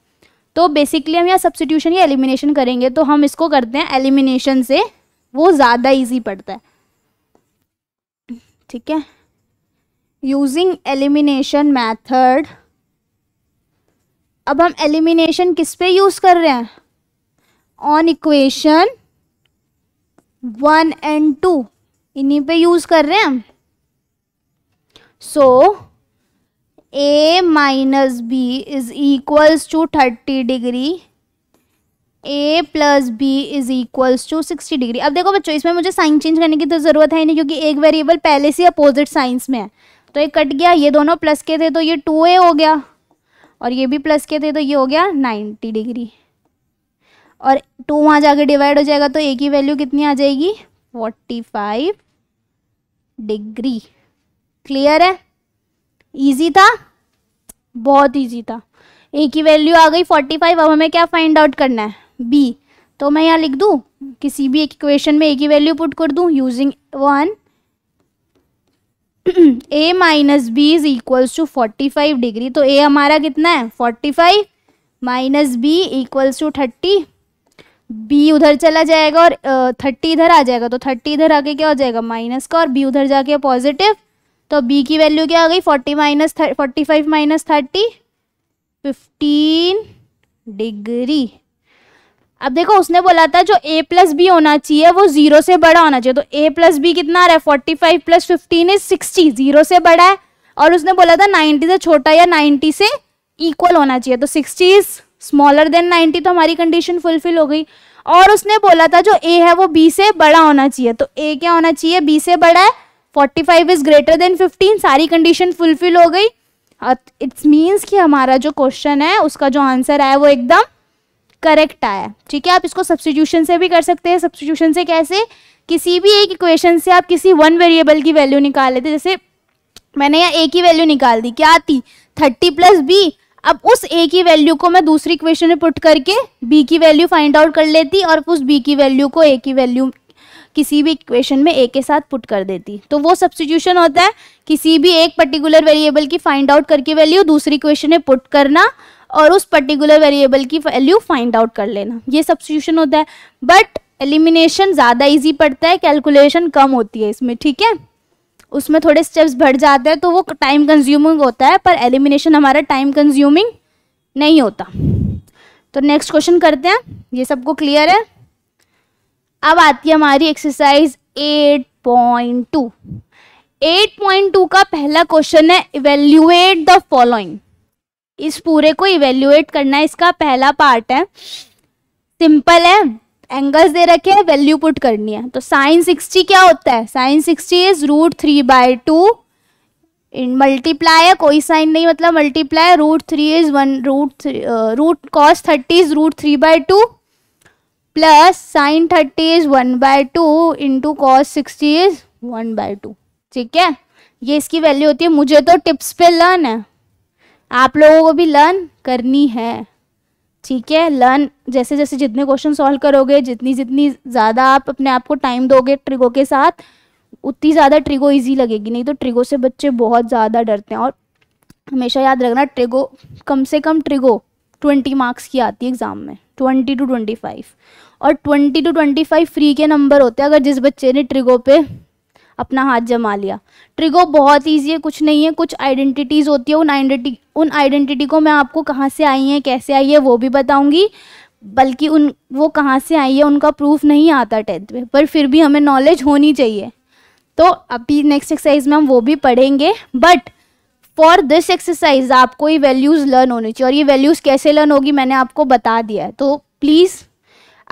A: तो बेसिकली हम यहाँ सब्सिट्यूशन या एलिमिनेशन करेंगे तो हम इसको करते हैं एलिमिनेशन से वो ज़्यादा ईजी पड़ता है ठीक है यूजिंग एलिमिनेशन मैथड अब हम एलिमिनेशन किस पे यूज़ कर रहे हैं on equation one and two इन्हीं पे यूज़ कर रहे हैं हम so so, A minus B is equals to thirty degree A plus B is equals to sixty degree अब देखो बच्चों इसमें मुझे साइन चेंज करने की तो ज़रूरत है नहीं क्योंकि एक वेरिएबल पहले से अपोजिट साइंस में है तो ये कट गया ये दोनों प्लस के थे तो ये टू ए हो गया और ये भी प्लस के थे तो ये हो गया नाइन्टी डिग्री और टू वहाँ जाकर डिवाइड हो जाएगा तो ए की वैल्यू कितनी आ जाएगी फोर्टी फाइव डिग्री क्लियर है इजी था बहुत ईजी था ए की वैल्यू आ गई फोर्टी फाइव अब हमें क्या फाइंड आउट करना है बी तो मैं यहाँ लिख दूँ किसी भी एक इक्वेशन में ए की वैल्यू पुट कर दूँ using one A minus B is equals to forty five degree तो ए हमारा कितना है forty five minus B equals to thirty B उधर चला जाएगा और थर्टी uh, इधर आ जाएगा तो थर्टी इधर आके क्या हो जाएगा माइनस का और बी उधर जाके पॉजिटिव तो b की वैल्यू क्या आ गई forty minus forty five minus thirty fifteen degree अब देखो उसने बोला था जो a प्लस बी होना चाहिए वो जीरो से बड़ा होना चाहिए तो a प्लस बी कितना आ रहा है forty five plus fifteen is sixty zero से बड़ा है और उसने बोला था नाइन्टी से छोटा या नाइन्टी से इक्वल होना चाहिए तो sixty is smaller than ninety तो हमारी कंडीशन फुलफिल हो गई और उसने बोला था जो ए है वो बी से बड़ा होना चाहिए तो ए क्या होना चाहिए बी से बड़ा है forty five is greater than fifteen सारी कंडीशन फुलफिल हो गई इट्स मीन्स कि हमारा जो क्वेश्चन है उसका जो आंसर आया वो एकदम करेक्ट आया ठीक है आप इसको सब्सटीट्यूशन से भी कर सकते हैं सब्सटीट्यूशन से कैसे किसी भी एक इक्वेशन से आप किसी वन वेरिएबल की वैल्यू निकाल लेते जैसे मैंने यहाँ ए की वैल्यू निकाल दी क्या आती थर्टी प्लस बी अब उस ए की वैल्यू को मैं दूसरी इक्वेशन में पुट करके बी की वैल्यू फाइंड आउट कर लेती और उस बी की वैल्यू को ए की वैल्यू किसी भी इक्वेशन में ए के साथ पुट कर देती तो वो सब्सिट्यूशन होता है किसी भी एक पर्टिकुलर वेरिएबल की फाइंड आउट करके वैल्यू दूसरी इक्वेशन में पुट करना और उस पर्टिकुलर वेरिएबल की वैल्यू फाइंड आउट कर लेना ये सब्सिट्यूशन होता है बट एलिमिनेशन ज़्यादा ईजी पड़ता है कैलकुलेशन कम होती है इसमें ठीक है उसमें थोड़े स्टेप्स बढ़ जाते हैं तो वो टाइम कंज्यूमिंग होता है पर एलिमिनेशन हमारा टाइम कंज्यूमिंग नहीं होता तो नेक्स्ट क्वेश्चन करते हैं ये सबको क्लियर है अब आती है हमारी एक्सरसाइज 8.2 8.2 का पहला क्वेश्चन है इवेल्युएट द फॉलोइंग इस पूरे को इवेल्युएट करना है इसका पहला पार्ट है सिंपल है एंगल्स दे रखे हैं वैल्यू पुट करनी है तो साइन सिक्सटी क्या होता है sine sixty is root three by two इन मल्टीप्लाई है कोई साइन नहीं मतलब multiply root three is one root three root cos thirty is root three by two plus sine thirty is one by two into cos sixty is one by two ठीक है ये इसकी वैल्यू होती है मुझे तो टिप्स पे लर्न है आप लोगों को भी लर्न करनी है ठीक है लर्न जैसे जैसे जितने क्वेश्चन सॉल्व करोगे जितनी जितनी ज़्यादा आप अपने आप को टाइम दोगे ट्रिगो के साथ उतनी ज़्यादा ट्रिगो इजी लगेगी नहीं तो ट्रिगो से बच्चे बहुत ज़्यादा डरते हैं और हमेशा याद रखना ट्रिगो कम से कम ट्रिगो ट्वेंटी मार्क्स की आती है एग्ज़ाम में ट्वेंटी टू ट्वेंटी फाइव और twenty two twenty five free के नंबर होते हैं अगर जिस बच्चे ने ट्रिगो पे अपना हाथ जमा लिया ट्रिगो बहुत ईजी है कुछ नहीं है कुछ आइडेंटिटीज़ होती है उन आइडेंटिटी उन आइडेंटिटी को मैं आपको कहाँ से आई हैं कैसे आई है वो भी बताऊँगी बल्कि उन वो कहाँ से आई है उनका प्रूफ नहीं आता टेंथ में पर फिर भी हमें नॉलेज होनी चाहिए तो अभी नेक्स्ट एक्सरसाइज में हम वो भी पढ़ेंगे बट फॉर दिस एक्सरसाइज आपको ये वैल्यूज़ लर्न होनी चाहिए और ये वैल्यूज़ कैसे लर्न होगी मैंने आपको बता दिया है तो प्लीज़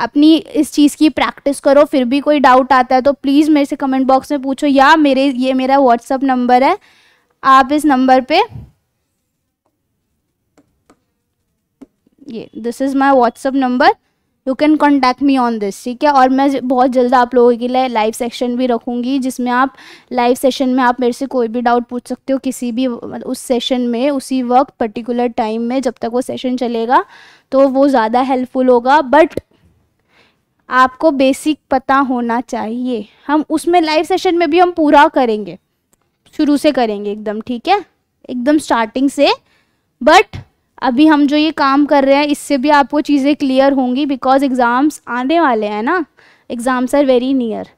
A: अपनी इस चीज़ की प्रैक्टिस करो फिर भी कोई डाउट आता है तो प्लीज़ मेरे से कमेंट बॉक्स में पूछो या मेरे ये मेरा व्हाट्सअप नंबर है आप इस नंबर पे ये this is my WhatsApp number you can contact me on this ठीक है और मैं बहुत जल्द आप लोगों के लिए लाइव सेशन भी रखूँगी जिसमें आप लाइव सेशन में आप मेरे से कोई भी डाउट पूछ सकते हो किसी भी मतलब उस सेशन में उसी वक्त पर्टिकुलर टाइम में जब तक वो सेशन चलेगा तो वो ज़्यादा हेल्पफुल होगा बट आपको बेसिक पता होना चाहिए हम उसमें लाइव सेशन में भी हम पूरा करेंगे शुरू से करेंगे एकदम ठीक है एकदम स्टार्टिंग से बट अभी हम जो ये काम कर रहे हैं इससे भी आपको चीज़ें क्लियर होंगी बिकॉज एग्ज़ाम्स आने वाले हैं ना एग्ज़ाम्स आर वेरी नियर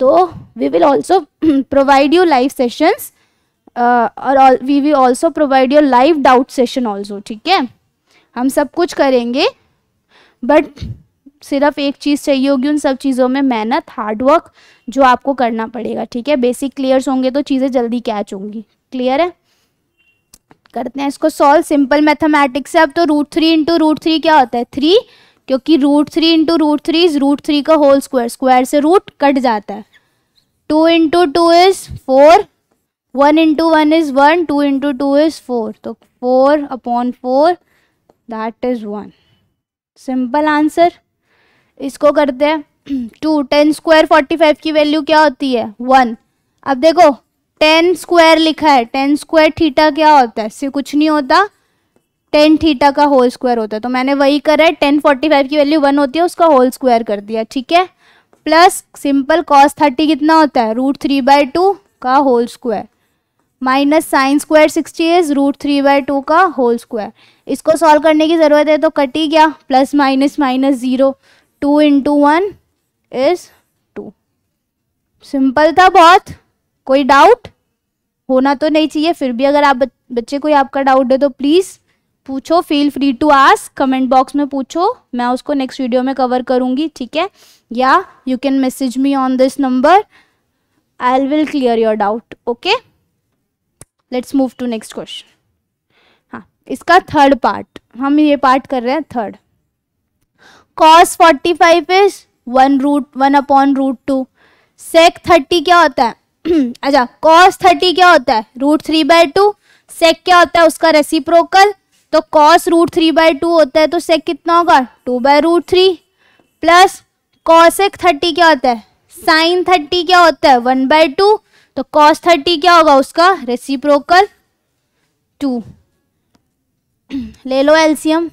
A: तो we will also provide you live sessions और we will also provide your live doubt session also ठीक है हम सब कुछ करेंगे बट सिर्फ एक चीज़ चाहिए होगी उन सब चीज़ों में मेहनत हार्डवर्क जो आपको करना पड़ेगा ठीक है बेसिक क्लियर्स होंगे तो चीज़ें जल्दी कैच होंगी क्लियर है करते हैं इसको सॉल्व सिंपल मैथमेटिक्स से अब तो root three into root three क्या होता है थ्री क्योंकि root three into root three is root three का होल स्क्वायर स्क्वायर से रूट कट जाता है two into two is four one into one is one two into two is four तो four upon four that is one simple answer इसको करते हैं two tan square forty five की वैल्यू क्या होती है वन अब देखो टेन स्क्वायर लिखा है टेन स्क्वायर थीटा क्या होता है इससे कुछ नहीं होता टेन थीटा का होल स्क्वायर होता है तो मैंने वही करा है टेन फोर्टी फाइव की वैल्यू वन होती है उसका होल स्क्वायर कर दिया ठीक है प्लस सिंपल कॉस थर्टी कितना होता है रूट थ्री बाय टू का whole square minus sine square sixty is root three by two का होल स्क्वायर इसको सॉल्व करने की ज़रूरत है तो कट ही गया plus minus minus zero two into one is two simple था बहुत कोई डाउट होना तो नहीं चाहिए फिर भी अगर आप बच्चे कोई आपका डाउट है तो प्लीज़ पूछो feel free to ask comment box में पूछो मैं उसको नेक्स्ट वीडियो में कवर करूँगी ठीक है या you can message me on this number I will clear your doubt okay let's move to next question हाँ इसका थर्ड पार्ट हम ये पार्ट कर रहे हैं third cos forty five is one root one upon root two sec thirty क्या होता है अच्छा कॉस थर्टी क्या होता है root three by two sec क्या होता है उसका रेसिप्रोकल तो cos root three by two होता है तो सेक कितना होगा two by root three plus cosec thirty क्या होता है साइन थर्टी क्या होता है वन बाय टू तो कॉस थर्टी क्या होगा उसका रेसिप्रोकल टू ले लो LCM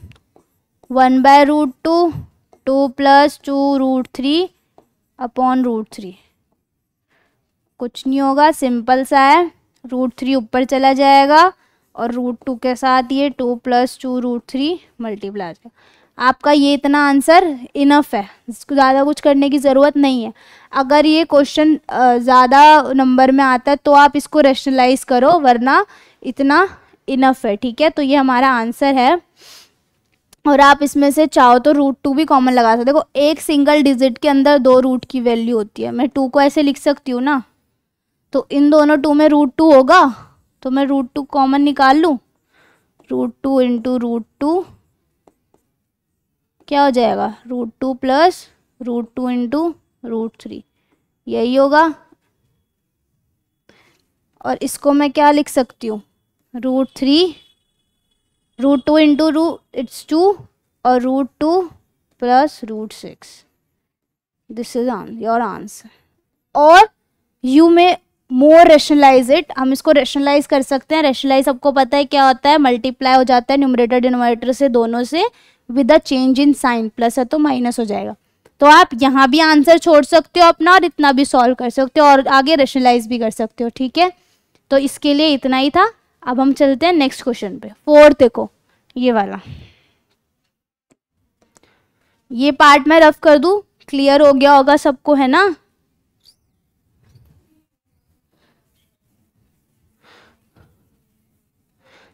A: one by root two two plus two root three upon root three कुछ नहीं होगा सिंपल सा है रूट थ्री ऊपर चला जाएगा और रूट टू के साथ ये two plus two root three multiply आ जाएगा आपका ये इतना आंसर इनफ है ज़्यादा कुछ करने की ज़रूरत नहीं है अगर ये क्वेश्चन ज़्यादा नंबर में आता है तो आप इसको रेशनलाइज करो वरना इतना इनफ है ठीक है तो ये हमारा आंसर है और आप इसमें से चाहो तो रूट टू भी कॉमन लगा सकते हो देखो एक सिंगल डिजिट के अंदर दो रूट की वैल्यू होती है मैं टू को ऐसे लिख सकती हूँ ना तो इन दोनों टू में रूट टू होगा तो मैं रूट टू कॉमन निकाल लूँ root two into root two क्या हो जाएगा root two plus root two into root three यही होगा और इसको मैं क्या लिख सकती हूँ root three root two into root it's two और root two plus root six this is answer your answer और you may more rationalise it हम इसको रेशनलाइज कर सकते हैं रेशनलाइज आपको पता है क्या होता है मल्टीप्लाई हो जाता है न्यूमरेटर डिनोमेटर से दोनों से with a change in sign plus है तो माइनस हो जाएगा तो आप यहाँ भी आंसर छोड़ सकते हो अपना और इतना भी सॉल्व कर सकते हो और आगे रेशनलाइज भी कर सकते हो ठीक है तो इसके लिए इतना ही था अब हम चलते हैं नेक्स्ट क्वेश्चन पे फोर्थ को ये वाला ये पार्ट मैं रफ कर दू क्लियर हो गया होगा सबको है ना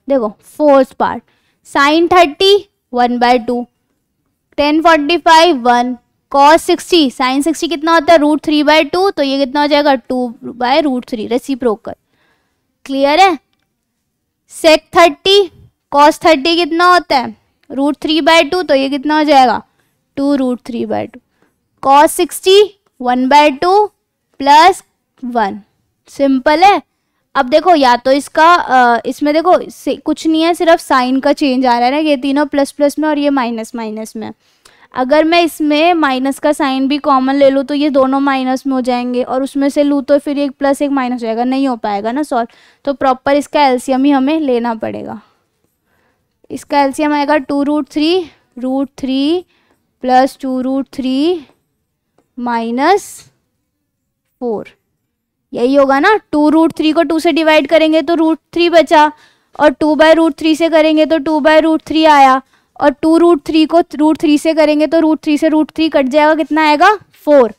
A: देखो fourth part sine thirty one by two tan forty five one cos sixty sine sixty कितना होता है रूट थ्री बाय टू तो ये कितना हो जाएगा टू बाय रूट थ्री प्रोकर क्लियर है सेक थर्टी कॉस थर्टी कितना होता है रूट थ्री बाय टू तो ये कितना हो जाएगा two root three by two cos sixty one by two plus one simple है अब देखो या तो इसका इसमें देखो कुछ नहीं है सिर्फ साइन का चेंज आ रहा है ना ये तीनों प्लस प्लस में और ये माइनस माइनस में अगर मैं इसमें माइनस का साइन भी कॉमन ले लूँ तो ये दोनों माइनस में हो जाएंगे और उसमें से लूँ तो फिर एक प्लस एक माइनस हो जाएगा नहीं हो पाएगा ना सॉल्व तो प्रॉपर इसका एल्सीयम ही हमें लेना पड़ेगा इसका एल्सीयम आएगा two root three root three plus two root three minus four यही होगा ना टू रूट थ्री को टू से डिवाइड करेंगे तो रूट थ्री बचा और टू बाय रूट थ्री से करेंगे तो टू बाय रूट थ्री आया और टू रूट थ्री को रूट थ्री से करेंगे तो रूट थ्री से रूट थ्री कट जाएगा कितना आएगा फोर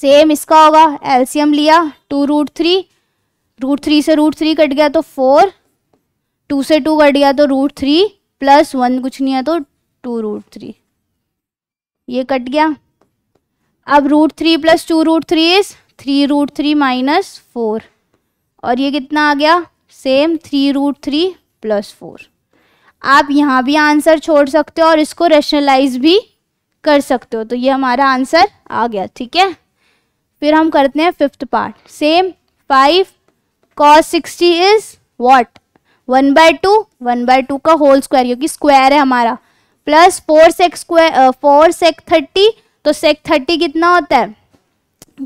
A: सेम इसका होगा एल्सियम लिया two root three root three से रूट थ्री कट गया तो फोर टू से टू कट गया तो रूट थ्री प्लस वन कुछ नहीं है तो टू रूट थ्री ये कट गया अब root three plus two root three is three root three minus four और ये कितना आ गया same three root three plus four आप यहाँ भी आंसर छोड़ सकते हो और इसको रेशनलाइज भी कर सकते हो तो ये हमारा आंसर आ गया ठीक है फिर हम करते हैं fifth part same five cos sixty is what one by two one by two का होल स्क्वायर क्योंकि स्क्वायर है हमारा plus four sec square four sec thirty तो सेक थर्टी कितना होता है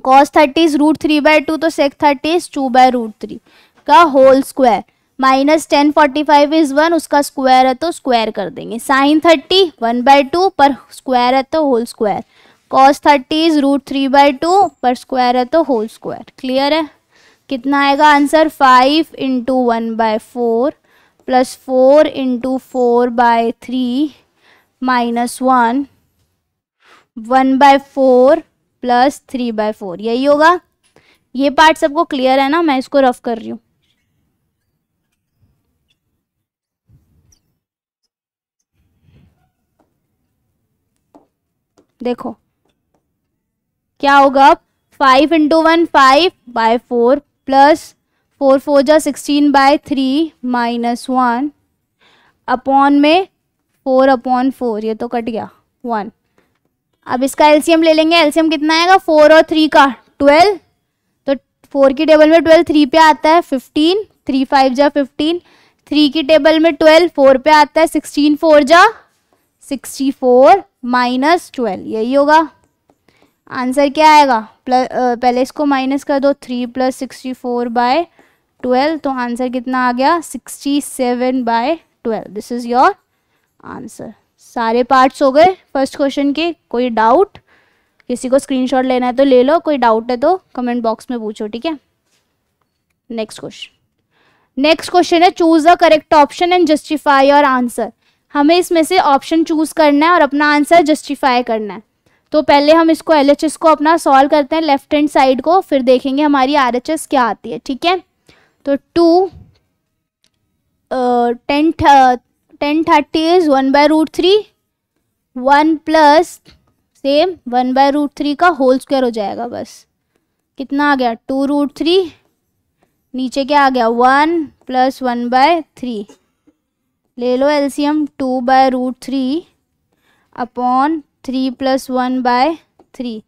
A: cos thirty is root three by two तो sec thirty is two by root three का whole square minus tan forty five is one उसका स्क्वायर है तो स्क्वायर कर देंगे sign thirty one by two पर स्क्वायर है तो whole square cos thirty is root three by two पर स्क्वायर है तो होल स्क्वायर क्लियर है कितना आएगा answer five into one by four plus four into four by three minus one one by four plus three by four यही होगा ये पार्ट सबको क्लियर है ना मैं इसको रफ कर रही हूँ देखो क्या होगा अब five into one five by four plus four four जा sixteen by three minus one upon में फोर अपॉन फोर ये तो कट गया वन अब इसका एलसीएम ले लेंगे एलसीएम कितना आएगा फोर और थ्री का ट्वेल्व तो फोर की टेबल में ट्वेल्व थ्री पे आता है फिफ्टीन थ्री फाइव जा फिफ्टीन थ्री की टेबल में ट्वेल्व फोर पे आता है सिक्सटीन फोर जा सिक्सटी फोर माइनस ट्वेल्व यही होगा आंसर क्या आएगा प्लस पहले इसको माइनस कर दो three plus sixty four by twelve तो आंसर कितना आ गया sixty seven by twelve this is your answer सारे पार्ट्स हो गए फर्स्ट क्वेश्चन के कोई डाउट किसी को स्क्रीनशॉट लेना है तो ले लो कोई डाउट है तो कमेंट बॉक्स में पूछो ठीक है नेक्स्ट क्वेश्चन नेक्स्ट क्वेश्चन है choose the correct option and justify your answer हमें इसमें से ऑप्शन चूज करना है और अपना आंसर जस्टिफाई करना है तो पहले हम इसको एल को अपना सॉल्व करते हैं लेफ्ट हैंड साइड को फिर देखेंगे हमारी आर क्या आती है ठीक है तो two tenth tan thirty is one by root three one plus same one by root three का होल स्क्वायर हो जाएगा बस कितना आ गया टू रूट थ्री नीचे क्या आ गया one plus one by three ले लो LCM two by root three upon three plus one by three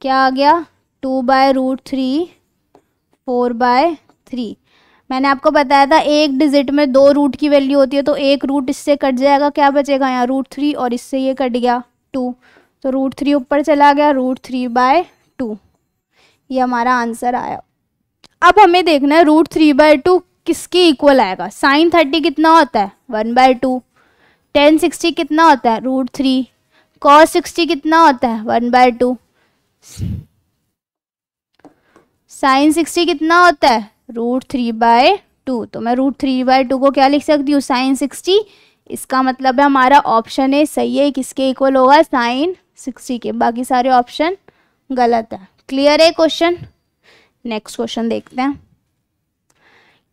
A: क्या आ गया two by root three four by three मैंने आपको बताया था एक डिजिट में दो रूट की वैल्यू होती है तो एक रूट इससे कट जाएगा क्या बचेगा यहाँ रूट थ्री और इससे ये कट गया टू तो रूट थ्री ऊपर चला गया रूट थ्री बाय टू ये हमारा आंसर आया अब हमें देखना है रूट थ्री बाय टू किसके इक्वल आएगा साइन थर्टी कितना होता है one by two tan sixty कितना होता है रूट थ्री कॉस सिक्सटी कितना होता है one by two sine sixty कितना होता है रूट थ्री बाय टू तो मैं रूट थ्री बाय टू को क्या लिख सकती हूँ साइन सिक्सटी इसका मतलब है हमारा ऑप्शन है सही है किसके इक्वल होगा साइन सिक्सटी के बाकी सारे ऑप्शन गलत है क्लियर है क्वेश्चन नेक्स्ट क्वेश्चन देखते हैं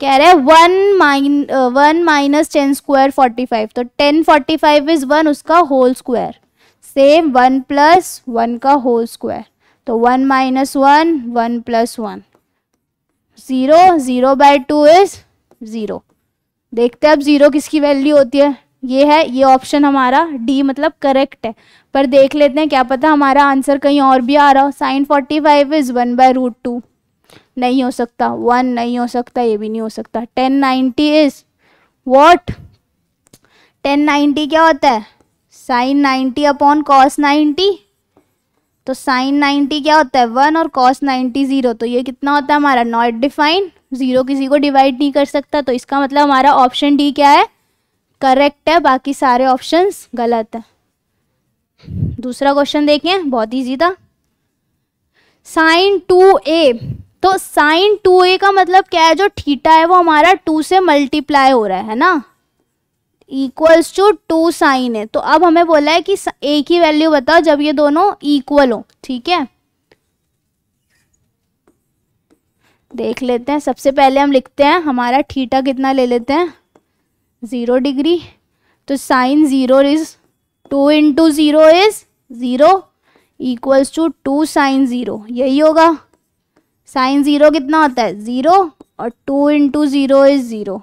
A: कह रहे हैं वन माइन one minus tan square forty five तो tan forty five is one उसका whole square same one plus one का होल स्क्वायर तो one minus one one plus one zero zero by two is zero देखते हैं अब ज़ीरो किसकी वैल्यू होती है ये है ये ऑप्शन हमारा डी मतलब करेक्ट है पर देख लेते हैं क्या पता हमारा आंसर कहीं और भी आ रहा हो sine forty five is one by root two नहीं हो सकता वन नहीं हो सकता ये भी नहीं हो सकता tan ninety is what tan ninety क्या होता है sine ninety upon cos ninety तो साइन नाइन्टी क्या होता है वन और कॉस नाइन्टी जीरो तो ये कितना होता है हमारा नॉट डिफाइंड जीरो किसी को डिवाइड नहीं कर सकता तो इसका मतलब हमारा ऑप्शन डी क्या है करेक्ट है बाकी सारे ऑप्शन गलत है दूसरा क्वेश्चन देखें बहुत ईजी था साइन टू ए तो साइन टू ए का मतलब क्या है जो थीटा है वो हमारा टू से मल्टीप्लाई हो रहा है ना इक्वल्स टू टू साइन है तो अब हमें बोला है कि ए की वैल्यू बताओ जब ये दोनों इक्वल हो ठीक है देख लेते हैं सबसे पहले हम लिखते हैं हमारा थीटा कितना ले लेते हैं ज़ीरो डिग्री तो sine zero is two into zero is zero equals to two sine zero यही होगा साइन ज़ीरो कितना होता है ज़ीरो और two into zero is zero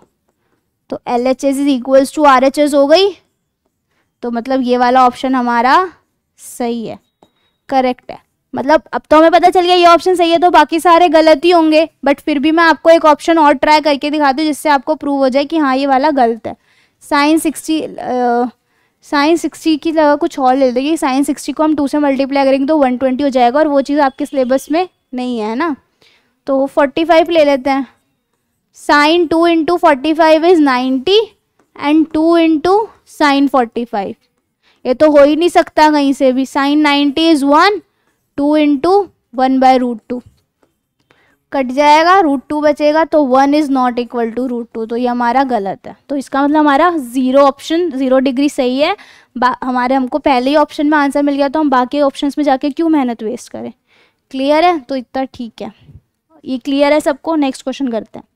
A: तो L H S is equals to R H S हो गई तो मतलब ये वाला ऑप्शन हमारा सही है करेक्ट है मतलब अब तो हमें पता चल गया ये ऑप्शन सही है तो बाकी सारे गलत ही होंगे बट फिर भी मैं आपको एक ऑप्शन और ट्राई करके दिखाती हूँ जिससे आपको प्रूव हो जाए कि हाँ ये वाला गलत है साइंस सिक्सटी साइंस सिक्सटी की जगह कुछ और ले देगी साइंस सिक्सटी को हम टू से मल्टीप्लाई करेंगे तो वन ट्वेंटी हो जाएगा और वो चीज़ आपके सिलेबस में नहीं है ना तो फोर्टी फाइव ले लेते हैं sine two into forty five is ninety and two into sine forty five ये तो हो ही नहीं सकता कहीं से भी sine ninety is one two into one by root two cut जाएगा रूट टू बचेगा तो one is not equal to root two तो ये हमारा गलत है तो इसका मतलब हमारा ज़ीरो ऑप्शन ज़ीरो डिग्री सही है हमारे हमको पहले ही ऑप्शन में आंसर मिल गया तो हम बाकी ऑप्शन में जाके क्यों मेहनत वेस्ट करें क्लियर है तो इतना ठीक है ये क्लियर है सबको नेक्स्ट क्वेश्चन करते हैं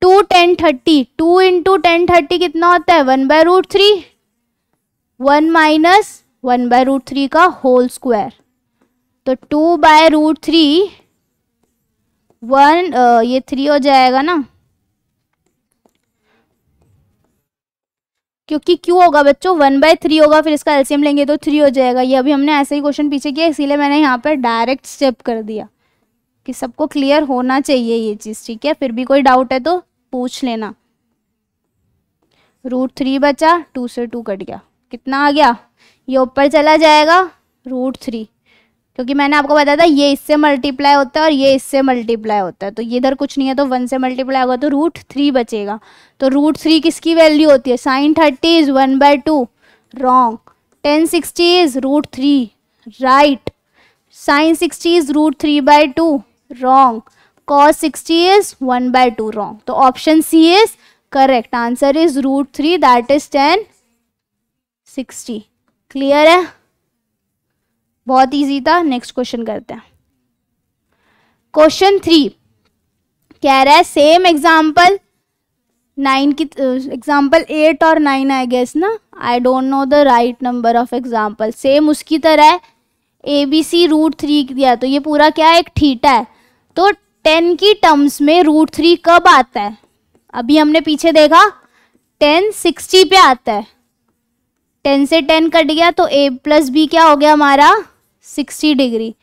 A: two tan thirty two into tan thirty कितना होता है one by root three one minus one by root three का होल स्क्वायर तो two by root three one ये थ्री हो जाएगा ना क्योंकि क्यों होगा बच्चों वन बाय थ्री होगा फिर इसका एलसीएम लेंगे तो थ्री हो जाएगा ये अभी हमने ऐसे ही क्वेश्चन पीछे किया इसीलिए मैंने यहाँ पर डायरेक्ट स्टेप कर दिया कि सबको क्लियर होना चाहिए ये चीज़ ठीक है फिर भी कोई डाउट है तो पूछ लेना रूट थ्री बचा टू से टू कट गया कितना आ गया ये ऊपर चला जाएगा रूट थ्री क्योंकि मैंने आपको बताया था ये इससे मल्टीप्लाई होता है और ये इससे मल्टीप्लाई होता है तो ये इधर कुछ नहीं है तो वन से मल्टीप्लाई होगा तो रूट थ्री बचेगा तो रूट थ्री किसकी वैल्यू होती है sine thirty is one by two wrong tan sixty is root three right sine sixty is root three by two wrong cos sixty is one by two wrong तो option C is correct answer is root three that is tan sixty clear है बहुत easy था नेक्स्ट क्वेश्चन करते हैं क्वेश्चन थ्री कह रहा है सेम एग्जाम्पल नाइन की एग्जाम्पल एट और नाइन आई गेस ना I don't know the right number of example same उसकी तरह है A B C root three दिया तो ये पूरा क्या है एक थीटा है तो टेन की टर्म्स में रूट थ्री कब आता है अभी हमने पीछे देखा टेन सिक्सटी पे आता है टेन से टेन कट गया तो ए प्लस बी क्या हो गया हमारा सिक्सटी डिग्री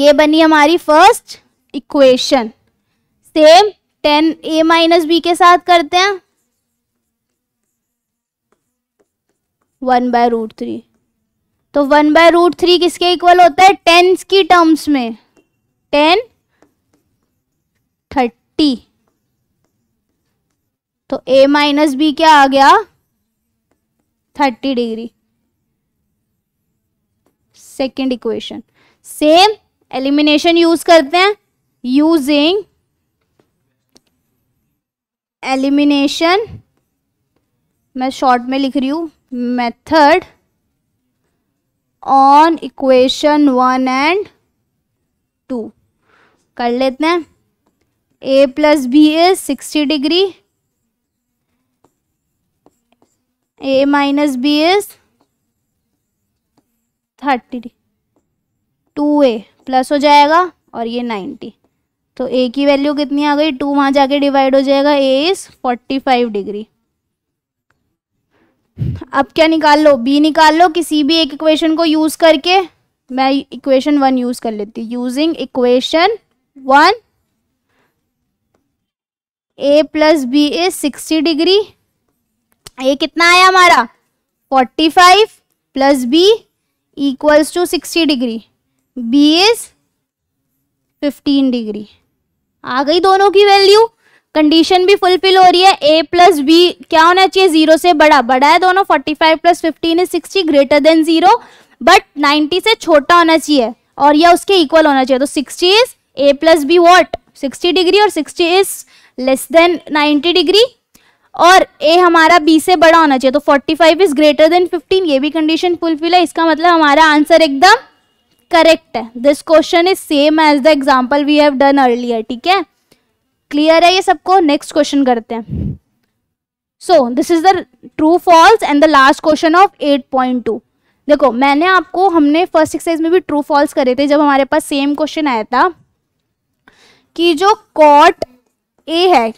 A: ये बनी हमारी first equation same tan A minus B के साथ करते हैं वन बाय रूट थ्री तो वन बाय रूट थ्री किसके इक्वल होता है टेंस की टर्म्स में टेन थर्टी तो ए माइनस बी क्या आ गया thirty degree second equation same elimination use करते हैं यूजिंग एलिमिनेशन मैं शॉर्ट में लिख रही हूँ method on equation one and two कर लेते हैं A plus B is sixty degree A minus B is thirty two A plus हो जाएगा और ये नाइन्टी तो ए की वैल्यू कितनी आ गई टू वहाँ जाके डिवाइड हो जाएगा A is forty five degree अब क्या निकाल लो बी निकाल लो किसी भी एक इक्वेशन को यूज़ करके मैं इक्वेशन वन यूज़ कर लेती using equation one A plus B is sixty degree A कितना आया हमारा forty five plus B equals to sixty degree B is fifteen degree आ गई दोनों की वैल्यू कंडीशन भी फुलफिल हो रही है ए प्लस बी क्या होना चाहिए जीरो से बड़ा बड़ा है दोनों forty five plus fifteen is sixty greater than zero but ninety से छोटा होना चाहिए और या उसके इक्वल होना चाहिए तो sixty is A plus B what sixty degree और sixty is less than ninety degree और ए हमारा बी से बड़ा होना चाहिए तो forty five is greater than fifteen ये भी कंडीशन फुलफिल है इसका मतलब हमारा आंसर एकदम करेक्ट है this question is same as the example we have done earlier ठीक है क्लियर है ये सबको नेक्स्ट क्वेश्चन करते हैं so this is the true false and the last question of eight point two देखो मैंने आपको हमने फर्स्ट एक्सरसाइज में भी ट्रू फॉल्स करे थे जब हमारे पास सेम क्वेश्चन आया था कि जो कॉट ए है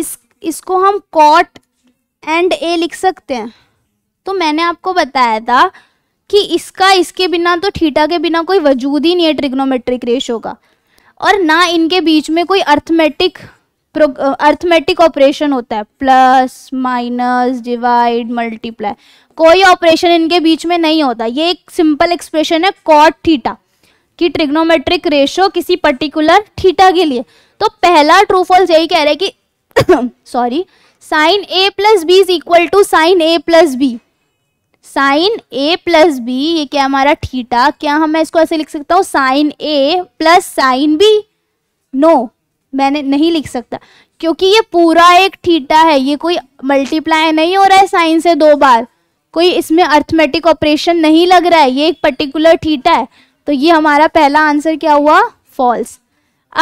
A: इस इसको हम कॉट एंड ए लिख सकते हैं तो मैंने आपको बताया था कि इसका इसके बिना तो थीटा के बिना कोई वजूद ही नहीं है ट्रिग्नोमेट्रिक रेशो का और ना इनके बीच में कोई अर्थमेटिक अर्थमेटिक ऑपरेशन होता है प्लस माइनस डिवाइड मल्टीप्लाई कोई ऑपरेशन इनके बीच में नहीं होता ये एक सिंपल एक्सप्रेशन है कॉट थीटा कि ट्रिग्नोमेट्रिक रेशो किसी पर्टिकुलर थीटा के लिए तो पहला ट्रू फॉल्स यही कह रहे हैं कि sorry sine A plus B is equal to sine A plus B sine A plus B ये क्या हमारा थीटा क्या हम मैं इसको ऐसे लिख सकता हूँ sine A plus sine B no मैंने नहीं लिख सकता क्योंकि ये पूरा एक थीटा है ये कोई मल्टीप्लाई नहीं हो रहा है साइन से दो बार कोई इसमें अर्थमेटिक ऑपरेशन नहीं लग रहा है ये एक पर्टिकुलर थीटा है तो ये हमारा पहला आंसर क्या हुआ फॉल्स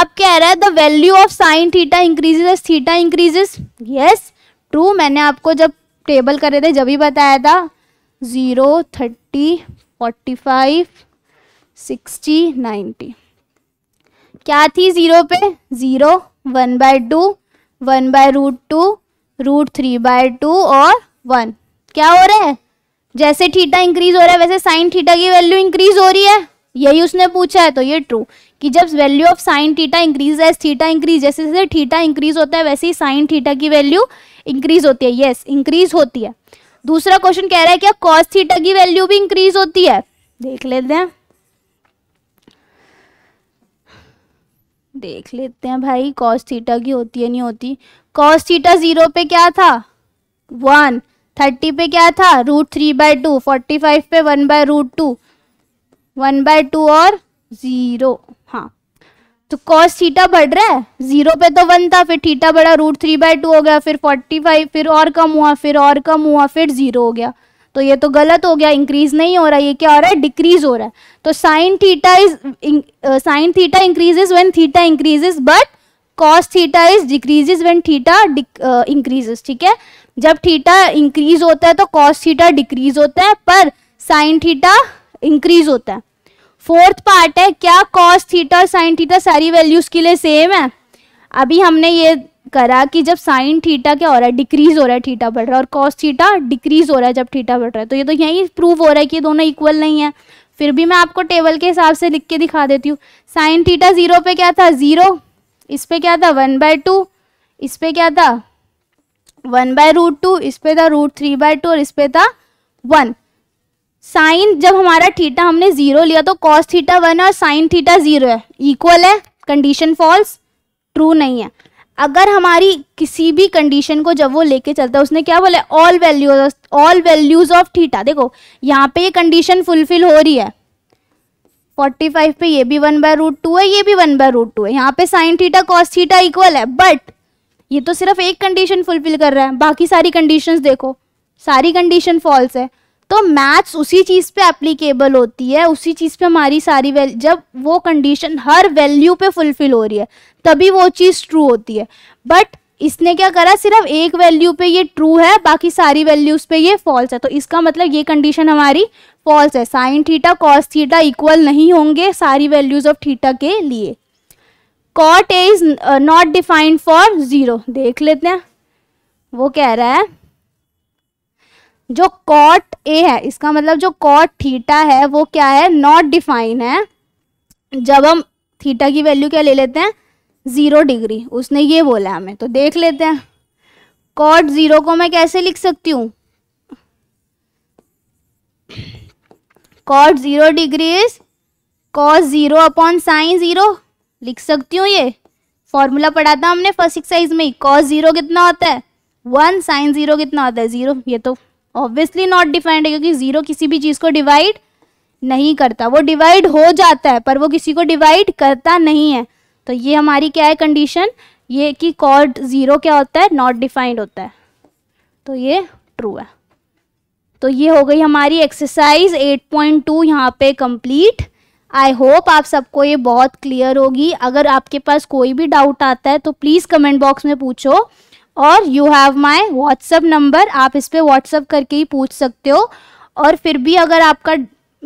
A: अब कह रहा है the value of sine theta increases theta increases yes true मैंने आपको जब टेबल करे थे जब ही बताया था zero thirty forty five sixty ninety क्या थी ज़ीरो पे zero one by two one by root two root three by two और वन क्या हो रहा है जैसे थीटा इंक्रीज हो रहा है वैसे साइन थीटा की वैल्यू इंक्रीज हो रही है यही उसने पूछा है तो ये ट्रू कि जब value of sine theta increase as theta increase जैसे जैसे थीटा इंक्रीज होता है वैसे ही साइन थीटा की वैल्यू इंक्रीज होती है येस इंक्रीज होती है दूसरा क्वेश्चन कह रहा है क्या कॉस थीटा की वैल्यू भी इंक्रीज होती है देख लेते हैं देख लेते हैं भाई कॉस थीटा की होती है नहीं होती कॉस थीटा जीरो पे क्या था वन थर्टी पे क्या था root three by two forty five पे one by root two one by two और ज़ीरो हाँ तो कॉस थीटा बढ़ रहा है जीरो पे तो वन था फिर थीटा बढ़ा रूट थ्री बाय टू हो गया फिर फोर्टी फाइव फिर और कम हुआ फिर और कम हुआ फिर जीरो हो गया तो ये तो गलत हो गया इंक्रीज नहीं हो रहा ये क्या हो रहा है डिक्रीज हो रहा है तो sine theta is sine theta increases when theta increases but cos theta is decreases when theta increases ठीक है जब थीटा इंक्रीज होता है तो कॉस थीटा डिक्रीज होता है पर साइन थीटा इंक्रीज होता है फोर्थ पार्ट है क्या कॉस थीटा और साइन थीटा सारी वैल्यूज के लिए सेम है अभी हमने ये करा कि जब साइन थीटा क्या हो रहा है डिक्रीज हो रहा है थीटा बढ़ रहा है और कॉस थीटा डिक्रीज हो रहा है जब थीटा बढ़ रहा है तो ये तो यही प्रूव हो रहा है कि दोनों इक्वल नहीं है फिर भी मैं आपको टेबल के हिसाब से लिख के दिखा देती हूँ साइन थीटा जीरो पे क्या था जीरो इस पे क्या था वन बाय टू इस पे क्या था वन बाय रूट टू इस पे था रूट थ्री बाय टू और इस पे था वन साइन जब हमारा थीटा हमने जीरो लिया तो कॉस थीटा वन और साइन थीटा जीरो है इक्वल है कंडीशन फॉल्स ट्रू नहीं है अगर हमारी किसी भी कंडीशन को जब वो लेके चलता है उसने क्या बोला all values all values of theta देखो यहाँ पे ये कंडीशन फुलफिल हो रही है 45 पे ये भी वन बाय रूट टू है ये भी वन बाय रूट टू है यहाँ पे sine theta cos theta equal है बट ये तो सिर्फ एक कंडीशन फुलफिल कर रहा है बाकी सारी कंडीशन देखो सारी कंडीशन फॉल्स है तो मैथ्स उसी चीज़ पे एप्लीकेबल होती है उसी चीज़ पे हमारी सारी वैल्यू जब वो कंडीशन हर वैल्यू पे फुलफिल हो रही है तभी वो चीज़ ट्रू होती है बट इसने क्या करा सिर्फ एक वैल्यू पे ये ट्रू है बाकी सारी वैल्यूज पे ये फॉल्स है तो इसका मतलब ये कंडीशन हमारी फॉल्स है sine theta cos theta equal नहीं होंगे सारी वैल्यूज ऑफ थीटा के लिए cot A is not defined for zero देख लेते हैं वो कह रहा है जो कॉट ए है इसका मतलब जो कॉट थीटा है वो क्या है नॉट डिफाइन है जब हम थीटा की वैल्यू क्या ले लेते हैं ज़ीरो डिग्री उसने ये बोला हमें तो देख लेते हैं कॉट ज़ीरो को मैं कैसे लिख सकती हूँ cot zero degree is cos zero upon sine zero लिख सकती हूँ ये फॉर्मूला पढ़ा था हमने फर्स्ट एक्सरसाइज में ही कॉस ज़ीरो कितना होता है वन साइन ज़ीरो कितना होता है ज़ीरो ये तो ऑब्वियसली नॉट डिफाइंड है क्योंकि जीरो किसी भी चीज को डिवाइड नहीं करता वो डिवाइड हो जाता है पर वो किसी को डिवाइड करता नहीं है तो ये हमारी क्या है कंडीशन ये कि कॉर्ड ज़ीरो क्या होता है नॉट डिफाइंड होता है तो ये ट्रू है तो ये हो गई हमारी एक्सरसाइज 8.2 पॉइंट टू यहाँ पे कंप्लीट आई होप आप सबको ये बहुत क्लियर होगी अगर आपके पास कोई भी डाउट आता है तो प्लीज़ कमेंट बॉक्स में पूछो और you have my WhatsApp number आप इस पर व्हाट्सअप करके ही पूछ सकते हो और फिर भी अगर आपका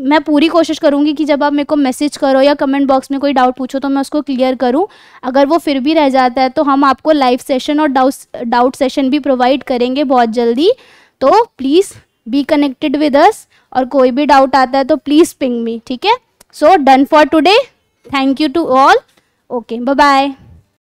A: मैं पूरी कोशिश करूँगी कि जब आप मेरे को मैसेज करो या कमेंट बॉक्स में कोई डाउट पूछो तो मैं उसको क्लियर करूँ अगर वो फिर भी रह जाता है तो हम आपको लाइव सेशन और डाउट डाउट सेशन भी प्रोवाइड करेंगे बहुत जल्दी तो please be connected with us और कोई भी डाउट आता है तो प्लीज़ पिंग मी ठीक है so done for today thank you to all okay bye bye